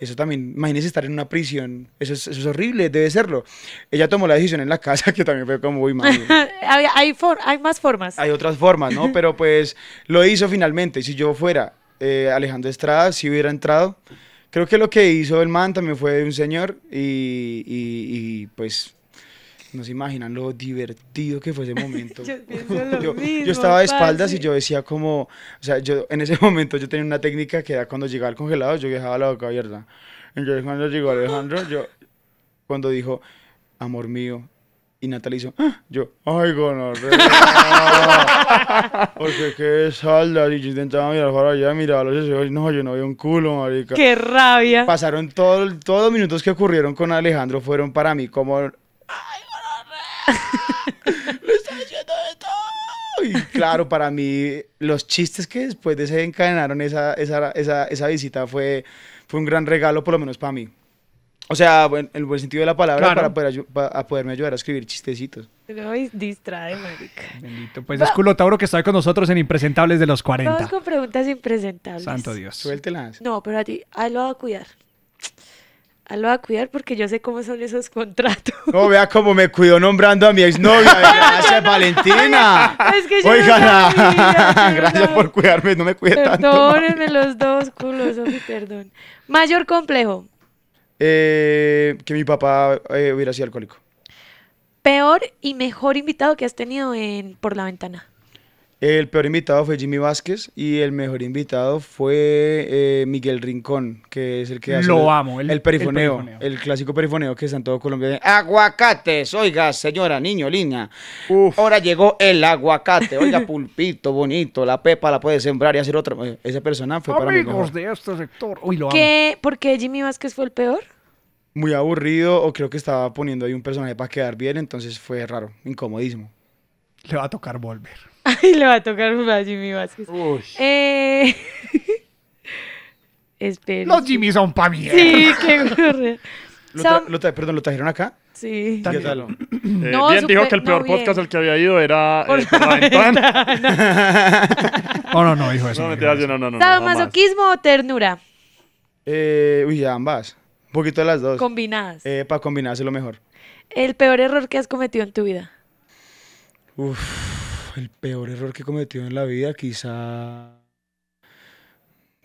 eso también, imagínese estar en una prisión, eso es, horrible, debe serlo. Ella tomó la decisión en la casa, que también fue como, muy mal hay, hay, más formas. Hay otras formas, ¿no? Pero pues lo hizo finalmente. Si yo fuera eh, Alejandro Estrada, si hubiera entrado creo que lo que hizo el man también fue un señor y, y, y pues no se imaginan lo divertido que fue ese momento. yo, estaba de espaldas y yo decía como, o sea, yo en ese momento yo tenía una técnica que era cuando llegaba el congelado, yo dejaba la boca abierta. Entonces cuando llegó Alejandro, yo, cuando dijo, amor mío, y Natalia hizo, ah", yo, ay, red Porque qué salda. Y yo intentaba mirar para allá, miraba los No, yo no veo un culo, marica. Qué rabia. Pasaron todo, todos los minutos que ocurrieron con Alejandro, fueron para mí como Y claro, para mí, los chistes que después desencadenaron esa, esa, esa, visita fue, fue un gran regalo, por lo menos para mí. O sea, en el buen sentido de la palabra, para, poder, poderme ayudar a escribir chistecitos. No, distrae, marica. Bendito. Pues es tauro que está con nosotros en Impresentables de los 40. Vamos con preguntas impresentables. Santo Dios. Suéltelas. No, pero a ti, ahí lo va a cuidar. Ah, lo va a cuidar porque yo sé cómo son esos contratos. No, vea cómo me cuidó nombrando a mi exnovia. Gracias, Valentina. Es que yo Oiga, gracias por cuidarme, no me cuide tanto. Perdónenme los dos culos, perdón. Mayor complejo. Eh, que mi papá eh, hubiera sido alcohólico. Peor y mejor invitado que has tenido en Por la Ventana. El peor invitado fue Jimmy Vázquez y el mejor invitado fue eh, Miguel Rincón, que es el que hace Lo el, amo, el, perifoneo, el, clásico perifoneo que está en todo Colombia. Aguacates, oiga, señora, niño, niña. Ahora llegó el aguacate, oiga, pulpito, bonito, la pepa la puede sembrar y hacer otra. Eh, esa persona fue para mí. Amigos de este sector. Uy, lo ¿Qué? ¿Por qué Jimmy Vázquez fue el peor? Muy aburrido o creo que estaba poniendo ahí un personaje para quedar bien, entonces fue raro, incomodísimo. Le va a tocar volver. y le va a tocar a Jimmy Vázquez. Uy. Eh... Espero. Los Jimmy son pa' mí Sí, qué gorra. Lo perdón, ¿lo trajeron acá? Sí. ¿Qué tal? Eh, bien, dijo que el peor podcast al que había ido era No, no, no, Hijo eso. No, no, no, no, no. no, masoquismo o ternura? Eh, uy, ambas. Un poquito de las dos. Combinadas. Eh, para combinarse lo mejor. El peor error que has cometido en tu vida. Uf el peor error que he cometido en la vida, quizá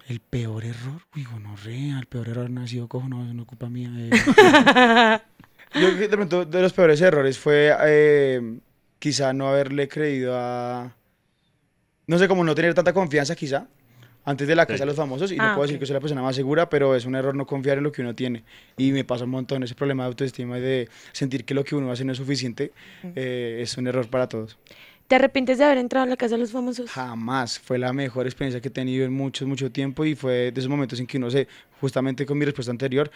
el peor error, uy, rea el peor error no ha sido cojo, no, una es culpa mía. Eh. Yo de los peores errores fue eh, quizá no haberle creído a, no sé, como no tener tanta confianza quizá, antes de la casa de los famosos, y no ah, puedo decir que soy la persona más segura, pero es un error no confiar en lo que uno tiene. Y me pasa un montón ese problema de autoestima y de sentir que lo que uno hace no es suficiente, eh, es un error para todos. ¿Te arrepientes de haber entrado en la casa de los famosos? Jamás, fue la mejor experiencia que he tenido en mucho, mucho tiempo y fue de esos momentos en que uno se, justamente con mi respuesta anterior,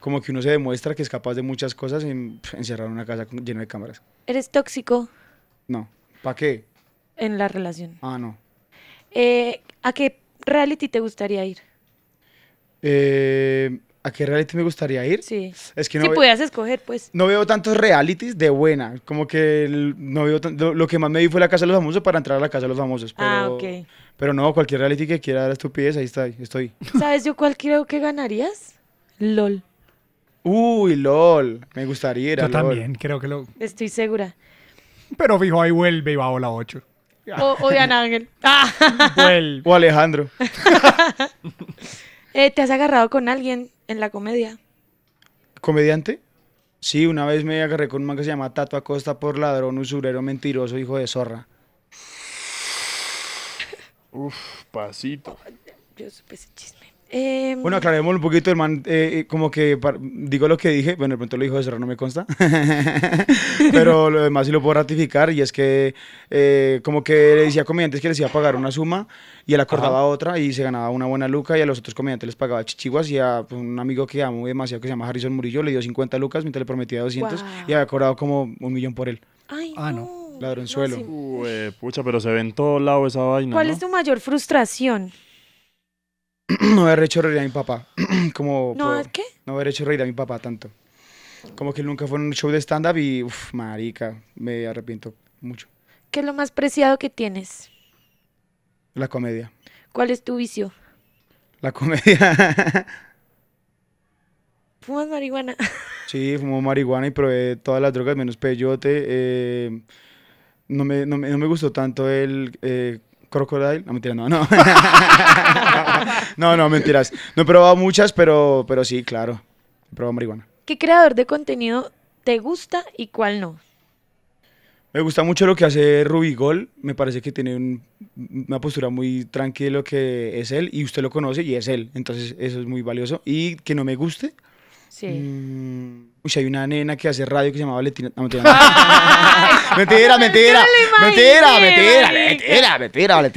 como que uno se demuestra que es capaz de muchas cosas en, encerrar una casa llena de cámaras. ¿Eres tóxico? No, ¿para qué? En la relación. Ah, no. Eh, ¿A qué reality te gustaría ir? Eh, ¿A qué reality me gustaría ir? Sí. Es que no si pudieras escoger, pues. No veo tantos realities de buena. Como que no veo lo, lo, que más me di fue la Casa de los Famosos para entrar a la Casa de los Famosos. ah, ok. Pero no, cualquier reality que quiera dar estupidez, ahí está, estoy. ¿Sabes yo cuál creo que ganarías? LOL. Uy, LOL. Me gustaría ir a Yo también, creo que lo. Estoy segura. Pero fijo, ahí vuelve y va a la 8. O, o Diana Ángel. Ah. O Alejandro. Eh, ¿Te has agarrado con alguien en la comedia? ¿Comediante? Sí, una vez me agarré con un man que se llama Tato Acosta por ladrón, usurero, mentiroso, hijo de zorra. Uf, pasito. Yo supe ese chisme. Em, bueno, aclaremos un poquito, hermano, eh, eh, como que digo lo que dije, bueno, de pronto lo dijo de cerrar, no me consta, pero lo demás sí lo puedo ratificar y es que eh, como que le decía a comediantes que les iba a pagar una suma y él acordaba otra y se ganaba una buena luca y a los otros comediantes les pagaba chichiguas y a pues, un amigo que amo demasiado que se llama Harrison Murillo le dio 50 lucas mientras le prometía 200 y había acordado como un millón por él. Ay, ah, no. Ladronzuelo. Uy, pucha, pero se ve en todo lado esa vaina. ¿Cuál es tu mayor frustración? no haber hecho reír a mi papá. como ¿No qué? No haber hecho reír a mi papá tanto. Como que nunca fue en un show de stand-up y, uff, marica, me arrepiento mucho. ¿Qué es lo más preciado que tienes? La comedia. ¿Cuál es tu vicio? La comedia. ¿Fumas marihuana? sí, fumo marihuana y probé todas las drogas menos peyote. Eh, no, me, gustó tanto el... Eh, Crocodile, no mentira, no, no. no, no, mentiras. No he probado muchas, pero, pero sí, claro. He probado marihuana. ¿Qué creador de contenido te gusta y cuál no? Me gusta mucho lo que hace Rubigol. Me parece que tiene una postura muy tranquila que es él y usted lo conoce y es él. Entonces eso es muy valioso. Y que no me guste. Sí. Mm, Uy, hay una nena que hace radio que se llama Valentina. mentira. mentira, mentira. mentira, mentira,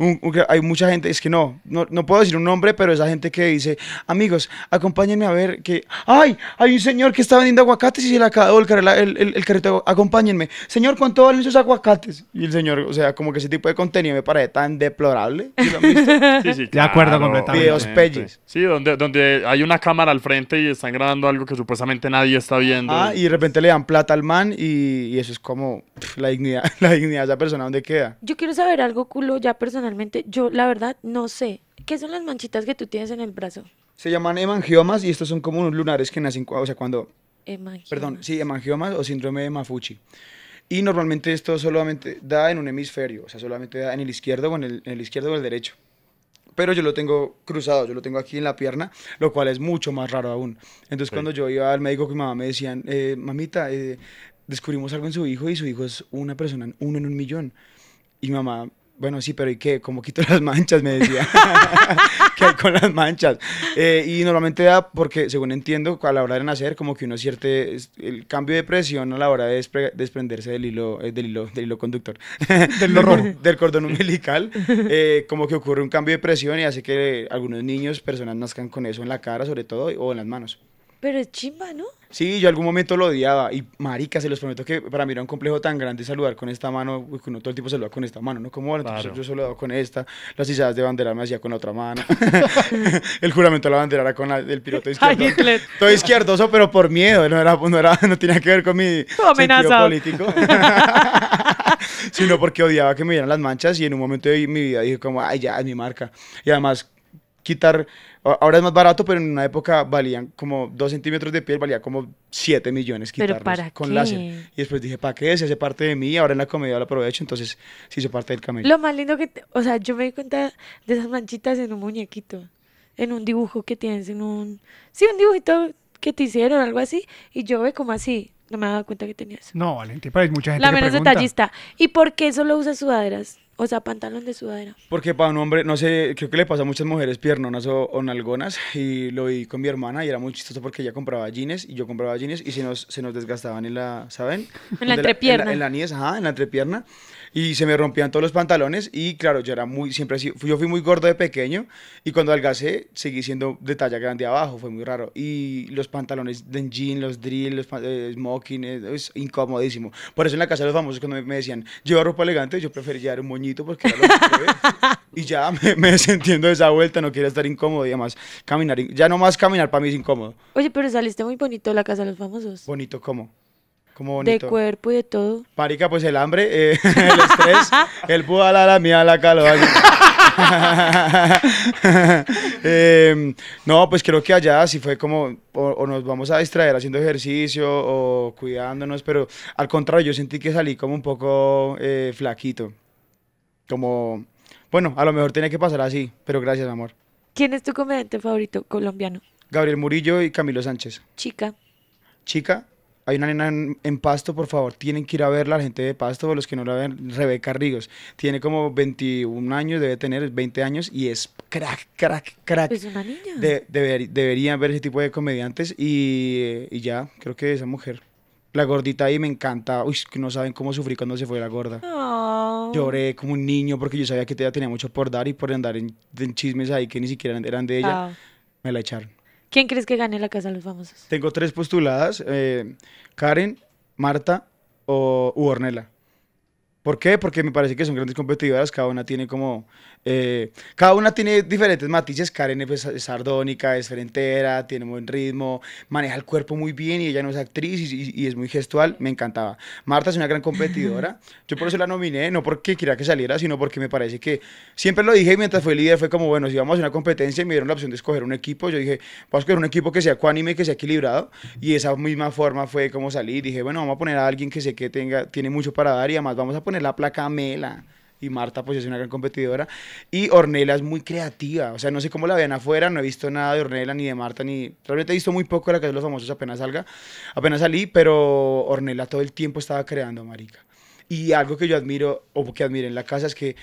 mentira, hay mucha gente, es que no, no, puedo decir un nombre, pero esa gente que dice, amigos, acompáñenme a ver que. ¡Ay! Hay un señor que está vendiendo aguacates y se le acabó el, El, carrito acompáñenme. Señor, ¿cuánto valen esos aguacates? Y el señor, o sea, como que ese tipo de contenido me parece tan deplorable. ¿Sí Sí, De acuerdo completamente. Sí, donde, donde hay una cámara al frente y están grabando algo que supuestamente nadie está viendo. Ah, y de repente le dan plata al man y, eso es como la dignidad, la dignidad de esa persona, ¿dónde queda? Yo quiero saber algo culo ya personalmente. Yo, la verdad, no sé. ¿Qué son las manchitas que tú tienes en el brazo? Se llaman hemangiomas y estos son como unos lunares que nacen, o sea, cuando... Perdón, sí, hemangiomas o síndrome de Mafuchi. Y normalmente esto solamente da en un hemisferio, o sea, solamente da en el izquierdo o en el, en el izquierdo o el derecho pero yo lo tengo cruzado, yo lo tengo aquí en la pierna, lo cual es mucho más raro aún. Entonces, cuando yo iba al médico con mi mamá, me decían, eh, mamita, eh, descubrimos algo en su hijo y su hijo es una persona, uno en un millón. Y mi mamá bueno, sí, pero ¿y qué? ¿Cómo quito las manchas? Me decía. ¿Qué hay con las manchas? Eh, y normalmente da porque, según entiendo, a la hora de nacer, como que uno cierte el cambio de presión a la hora de desprenderse del hilo, eh, del hilo, del hilo conductor, del, del cordón umbilical, eh, como que ocurre un cambio de presión y hace que algunos niños, personas nazcan con eso en la cara, sobre todo, o en las manos. Pero es chimba, ¿no? Sí, yo algún momento lo odiaba. Y marica, se los prometo que para mí era un complejo tan grande saludar con esta mano. tipo todo el tipo saluda con esta mano, ¿no? Como yo claro. yo saludaba con esta. Las izadas de bandera me hacía con la otra mano. el juramento de la bandera era con el piloto izquierdo. todo izquierdoso, pero por miedo. No, era, no, tenía que ver con mi sentido político. sino porque odiaba que me dieran las manchas. Y en un momento de mi vida dije como, ay, ya, es mi marca. Y además quitar, ahora es más barato, pero en una época valían como 2 centímetros de piel, valía como 7 millones quitarlos para con qué? láser. Y después dije, ¿para qué? Se hace parte de mí, ahora en la comedia lo aprovecho, entonces se parte del camino. Lo más lindo que, o sea, yo me di cuenta de esas manchitas en un muñequito, en un dibujo que tienes, en un, sí, un dibujito que te hicieron, algo así, y yo ve como así, no me había dado cuenta que tenía eso. No, Valentín, pero mucha gente La menos detallista. ¿Y por qué solo usa sudaderas? O sea, pantalones de sudadera. Porque para un hombre, no sé, creo que le pasa a muchas mujeres piernonas o, nalgonas. Y lo vi con mi hermana y era muy chistoso porque ella compraba jeans y yo compraba jeans y se nos, se nos desgastaban en la, ¿saben? En la entrepierna. en, la, en ajá, en la entrepierna. Y se me rompían todos los pantalones y claro, yo era muy, siempre así, yo fui muy gordo de pequeño y cuando algacé seguí siendo de talla grande abajo, fue muy raro. Y los pantalones de jean, los drill, los eh, es, incomodísimo. Por eso en la casa de los famosos cuando me, decían, lleva ropa elegante, yo prefería llevar un moñito porque era lo que Y ya me, me, desentiendo de esa vuelta, no quiero estar incómodo y además caminar, ya no más caminar para mí es incómodo. Oye, pero saliste muy bonito en la casa de los famosos. Bonito, ¿cómo? De cuerpo y de todo. parica pues el hambre, eh, el estrés, el la, la mía, la calor. Em, no, pues creo que allá sí fue como, o, nos vamos a distraer haciendo ejercicio o cuidándonos, pero al contrario, yo sentí que salí como un poco eh, flaquito. Como, bueno, a lo mejor tiene que pasar así, pero gracias, amor. ¿Quién es tu comediante favorito colombiano? Gabriel Murillo y Camilo Sánchez. Chica. Chica, hay una nena en, Pasto, por favor, tienen que ir a verla, la gente de Pasto, los que no la ven, Rebeca Rigos. Tiene como 21 años, debe tener 20 años y es crack, crack, crack. Es una niña. De, deberían ver ese tipo de comediantes y, ya, creo que esa mujer la gordita ahí me encanta. Uy, que no saben cómo sufrí cuando se fue la gorda. Lloré como un niño porque yo sabía que ella tenía mucho por dar y por andar en, chismes ahí que ni siquiera eran de ella. Me la echaron. ¿Quién crees que gane la Casa de los Famosos? Tengo tres postuladas, eh, Karen, Marta o, u Ornella. ¿Por qué? Porque me parece que son grandes competidoras, cada una tiene como, eh, cada una tiene diferentes matices, Karen es sardónica, es frentera, tiene buen ritmo, maneja el cuerpo muy bien y ella no es actriz y, es muy gestual, me encantaba. Marta es una gran competidora, yo por eso la nominé, no porque quería que saliera, sino porque me parece que, siempre lo dije y mientras fue líder fue como, bueno, si vamos a una competencia y me dieron la opción de escoger un equipo, yo dije, vamos a escoger un equipo que sea y que sea equilibrado y esa misma forma fue como salí, dije, bueno, vamos a poner a alguien que sé que tenga, tiene mucho para dar y además vamos a poner la placa Mela. Y Marta, pues, es una gran competidora. Y Ornella es muy creativa. O sea, no sé cómo la vean afuera. No he visto nada de Ornella ni de Marta. ni Realmente he visto muy poco la que de los famosos apenas salga. Apenas salí, pero Ornella todo el tiempo estaba creando, marica. Y algo que yo admiro, o que admiro en la casa, es que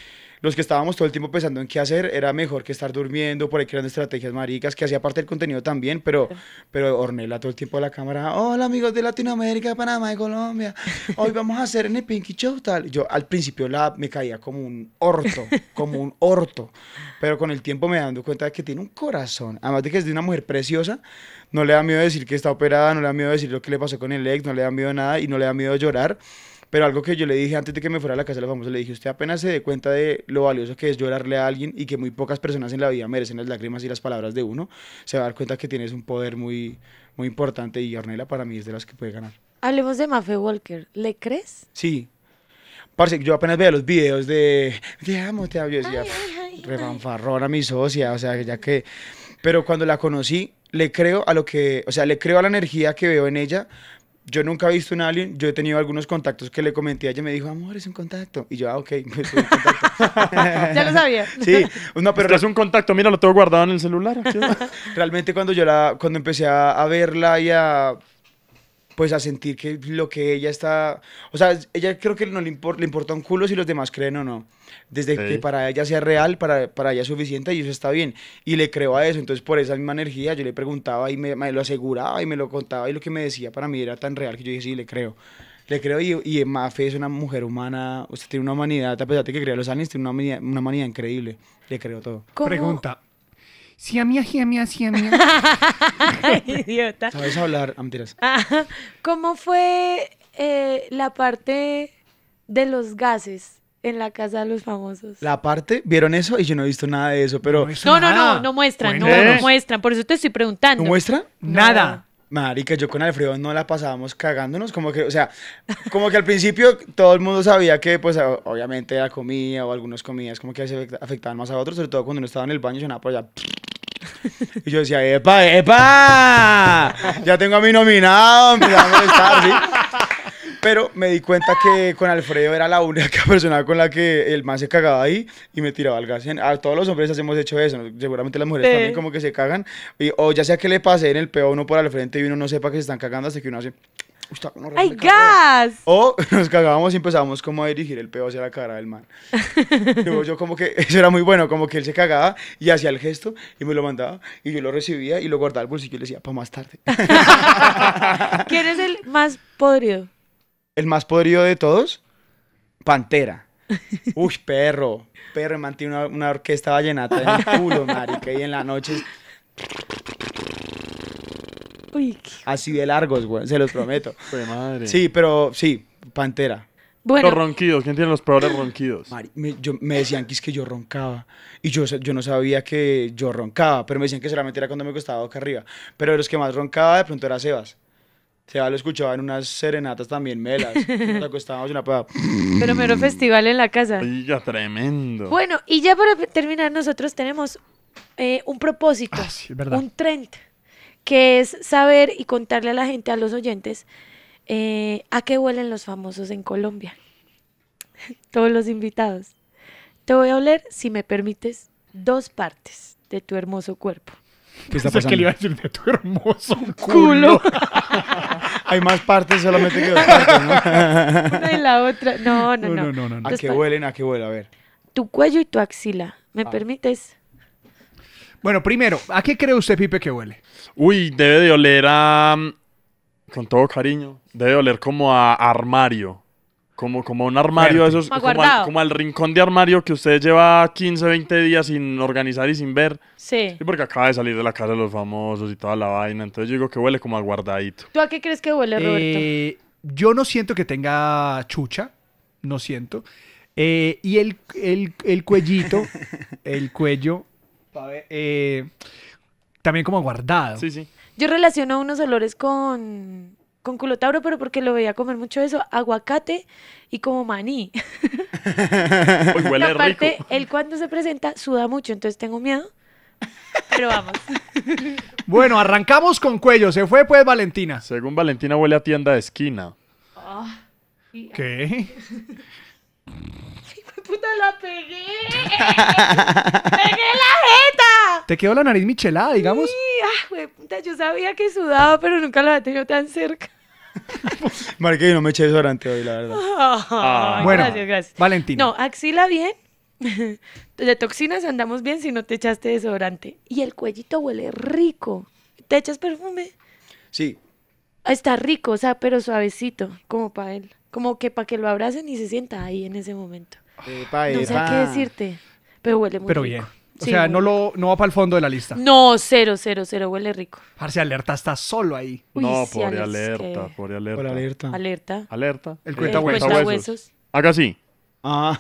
los que estábamos todo el tiempo pensando en qué hacer, era mejor que estar durmiendo, por ahí creando estrategias maricas, que hacía parte del contenido también, pero, pero Ornella todo el tiempo a la cámara, hola amigos de Latinoamérica, Panamá y Colombia, hoy vamos a hacer en el Pinky Show tal. Yo al principio la, me caía como un orto, como un orto, pero con el tiempo me dando cuenta de que tiene un corazón, además de que es de una mujer preciosa, no le da miedo decir que está operada, no le da miedo decir lo que le pasó con el ex, no le da miedo nada y no le da miedo llorar. Pero algo que yo le dije antes de que me fuera a la casa de la famosa, le dije, usted apenas se dé cuenta de lo valioso que es llorarle a alguien y que muy pocas personas en la vida merecen las lágrimas y las palabras de uno, se va a dar cuenta que tienes un poder muy, muy importante y Ornella para mí es de las que puede ganar. Hablemos de Mafe Walker, ¿le crees? Sí. Parce, yo apenas veo los videos de, te amo, te amo, mi socia, o sea, ya que... Pero cuando la conocí, le creo a lo que, o sea, le creo a la energía que veo en ella, yo nunca he visto un alien, yo he tenido algunos contactos que le comenté a ella, me dijo, amor, es un contacto. Y yo, ah, ok, pues, un contacto. ya lo sabía. Sí, pero... es un contacto, mira, lo tengo guardado en el celular. Realmente cuando yo la, cuando empecé a verla y a pues a sentir que lo que ella está, o sea, ella creo que no le, le importa un culo si los demás creen o no, desde que para ella sea real, para, para ella es suficiente y eso está bien, y le creo a eso, entonces por esa misma energía yo le preguntaba y me, lo aseguraba y me lo contaba y lo que me decía para mí era tan real que yo dije, sí, le creo. Le creo y, y Mafe es una mujer humana, usted tiene una humanidad, a pesar de que crea los años tiene una humanidad, una increíble, le creo todo. Pregunta, mí a mí. Idiota. Sabes hablar, ah, mentiras. ¿Cómo fue eh, la parte de los gases? en la casa de los famosos. La parte, vieron eso y yo no he visto nada de eso, pero no, no, no, no, muestran, no, muestran, por eso te estoy preguntando. ¿No muestra? Nada. Marica, yo con Alfredo no la pasábamos cagándonos, como que, o sea, como que al principio todo el mundo sabía que, pues, obviamente la comida o algunos comidas como que se afectaban más a otros, sobre todo cuando uno estaba en el baño y sonaba por allá. Y yo decía, ¡epa, epa! Ya tengo a mi nominado, me a Pero me di cuenta que con Alfredo era la única persona con la que el más se cagaba ahí y me tiraba el gas. A todos los hombres hemos hecho eso, seguramente las mujeres también como que se cagan. Y, o ya sea que le pase en el peo uno por al frente y uno no sepa que se están cagando hasta que uno hace... ¡Ay, gas! O nos cagábamos y empezábamos como a dirigir el peo hacia la cara del man. Luego yo como que, eso era muy bueno, como que él se cagaba y hacía el gesto y me lo mandaba y yo lo recibía y lo guardaba el bolsillo y le decía, para más tarde. ¿Quién es el más podrido? ¿El más podrido de todos? Pantera. Uy, perro. Perro, mantiene una, orquesta vallenata en el culo, marica, y en la noche Así de largos, güey, se los prometo. madre. Sí, pero sí, Pantera. Bueno. Los ronquidos, ¿quién tiene los peores ronquidos? me, me decían que es que yo roncaba y yo, yo no sabía que yo roncaba, pero me decían que solamente era cuando me costaba boca arriba. Pero de los que más roncaba de pronto era Sebas. Sebas lo escuchaba en unas serenatas también melas. Nos acostábamos una peda. Pero mero festival en la casa. Ya, tremendo. Bueno, y ya para terminar, nosotros tenemos eh, un propósito, ah, un trend que es saber y contarle a la gente, a los oyentes, eh, a qué huelen los famosos en Colombia. Todos los invitados. Te voy a oler, si me permites, dos partes de tu hermoso cuerpo. ¿Qué está pasando? que le iba a decir de tu hermoso culo. Hay más partes solamente que dos partes, ¿no? Una y la otra. No, no, no. ¿A qué huelen? ¿A qué huelen? A ver. Tu cuello y tu axila. ¿Me ah. permites? Bueno, primero, ¿a qué cree usted, Pipe, que huele? Uy, debe de oler a. Mm, con todo cariño, debe de oler como a armario. Como, como un armario, esos, como, al, rincón de armario que usted lleva 15, 20 días sin organizar y sin ver. Sí. Y porque acaba de salir de la casa de los famosos y toda la vaina. Entonces yo digo que huele como a guardadito. ¿Tú a qué crees que huele, Roberto? Eh, yo no siento que tenga chucha. No siento. Eh, y el, el, el cuellito, el cuello eh, también como guardado. Sí, sí. Yo relaciono unos olores con, con culotauro, pero porque lo veía comer mucho eso, aguacate y como maní. huele aparte, rico. él cuando se presenta suda mucho, entonces tengo miedo. Pero vamos. Bueno, arrancamos con cuello. Se fue pues Valentina. Según Valentina huele a tienda de esquina. Ah, ¿Qué? puta la pegué! ¡Pegué la jeta! ¿Te quedó la nariz michelada, digamos? Sí, ah, puta, yo sabía que sudaba, pero nunca la había tenido tan cerca. Marqués, no me eché desodorante hoy, la verdad. Ah, ah. Bueno, gracias, gracias. Valentín. No, axila bien. De toxinas andamos bien si no te echaste desodorante. Y el cuellito huele rico. ¿Te echas perfume? Sí. Está rico, o sea, pero suavecito, como para él. Como que para que lo abracen y se sienta ahí en ese momento. No sé qué decirte, pero huele muy Pero bien. O sea, no, lo, no va para el fondo de la lista. No, cero, cero, cero, huele rico. Parce, alerta está solo ahí. no, por pobre alerta, por pobre alerta. Por alerta. Alerta. Alerta. El eh, cuenta huesos. huesos. Haga así. Ah,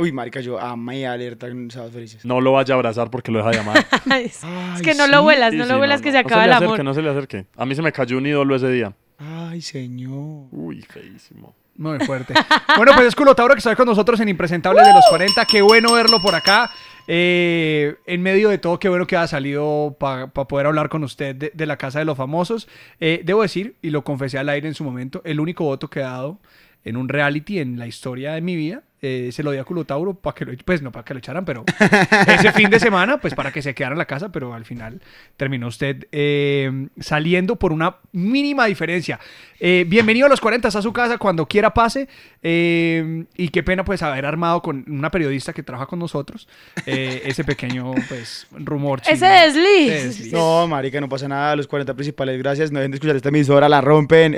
uy, marica, yo amé alerta Felices. No lo vaya a abrazar porque lo deja llamar. es que no lo vuelas, no lo vuelas que se acaba el amor. No no se le acerque. A mí se me cayó un ídolo ese día. Ay, señor. Uy, feísimo. Muy fuerte. bueno, pues es Culo Tauro que está con nosotros en Impresentables de los 40. Qué bueno verlo por acá. Eh, en medio de todo, qué bueno que ha salido para poder hablar con usted de, la Casa de los Famosos. Eh, debo decir, y lo confesé al aire en su momento, el único voto que he dado en un reality en la historia de mi vida eh, se lo dio a Culotauro para que lo, pues no para que lo echaran, pero ese fin de semana, pues para que se quedara en la casa, pero al final terminó usted eh, saliendo por una mínima diferencia. Eh, bienvenido a los 40 a su casa cuando quiera pase. y qué pena pues haber armado con una periodista que trabaja con nosotros ese pequeño pues rumor. ese desliz. No, marica, no pasa nada. Los 40 principales, gracias. No deben de escuchar esta emisora, la rompen.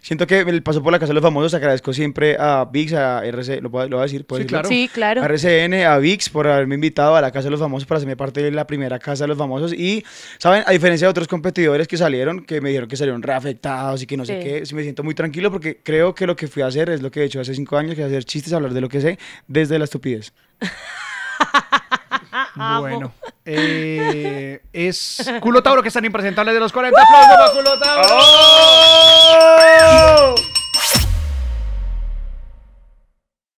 siento que el paso por la casa de los famosos agradezco siempre a Vix, a RC, lo voy a decir. ¿puedo sí, claro. sí, claro. A RCN, a VIX por haberme invitado a la Casa de los Famosos para hacerme parte de la primera Casa de los Famosos. Y, ¿saben? A diferencia de otros competidores que salieron, que me dijeron que salieron reafectados y que no sé qué, sí me siento muy tranquilo porque creo que lo que fui a hacer es lo que he hecho hace cinco años, que es hacer chistes, hablar de lo que sé, desde la estupidez. bueno. Eh, es Culo Tauro que están impresentables de los 40. ¡Aplausos para Culo Tauro! ¡Oh!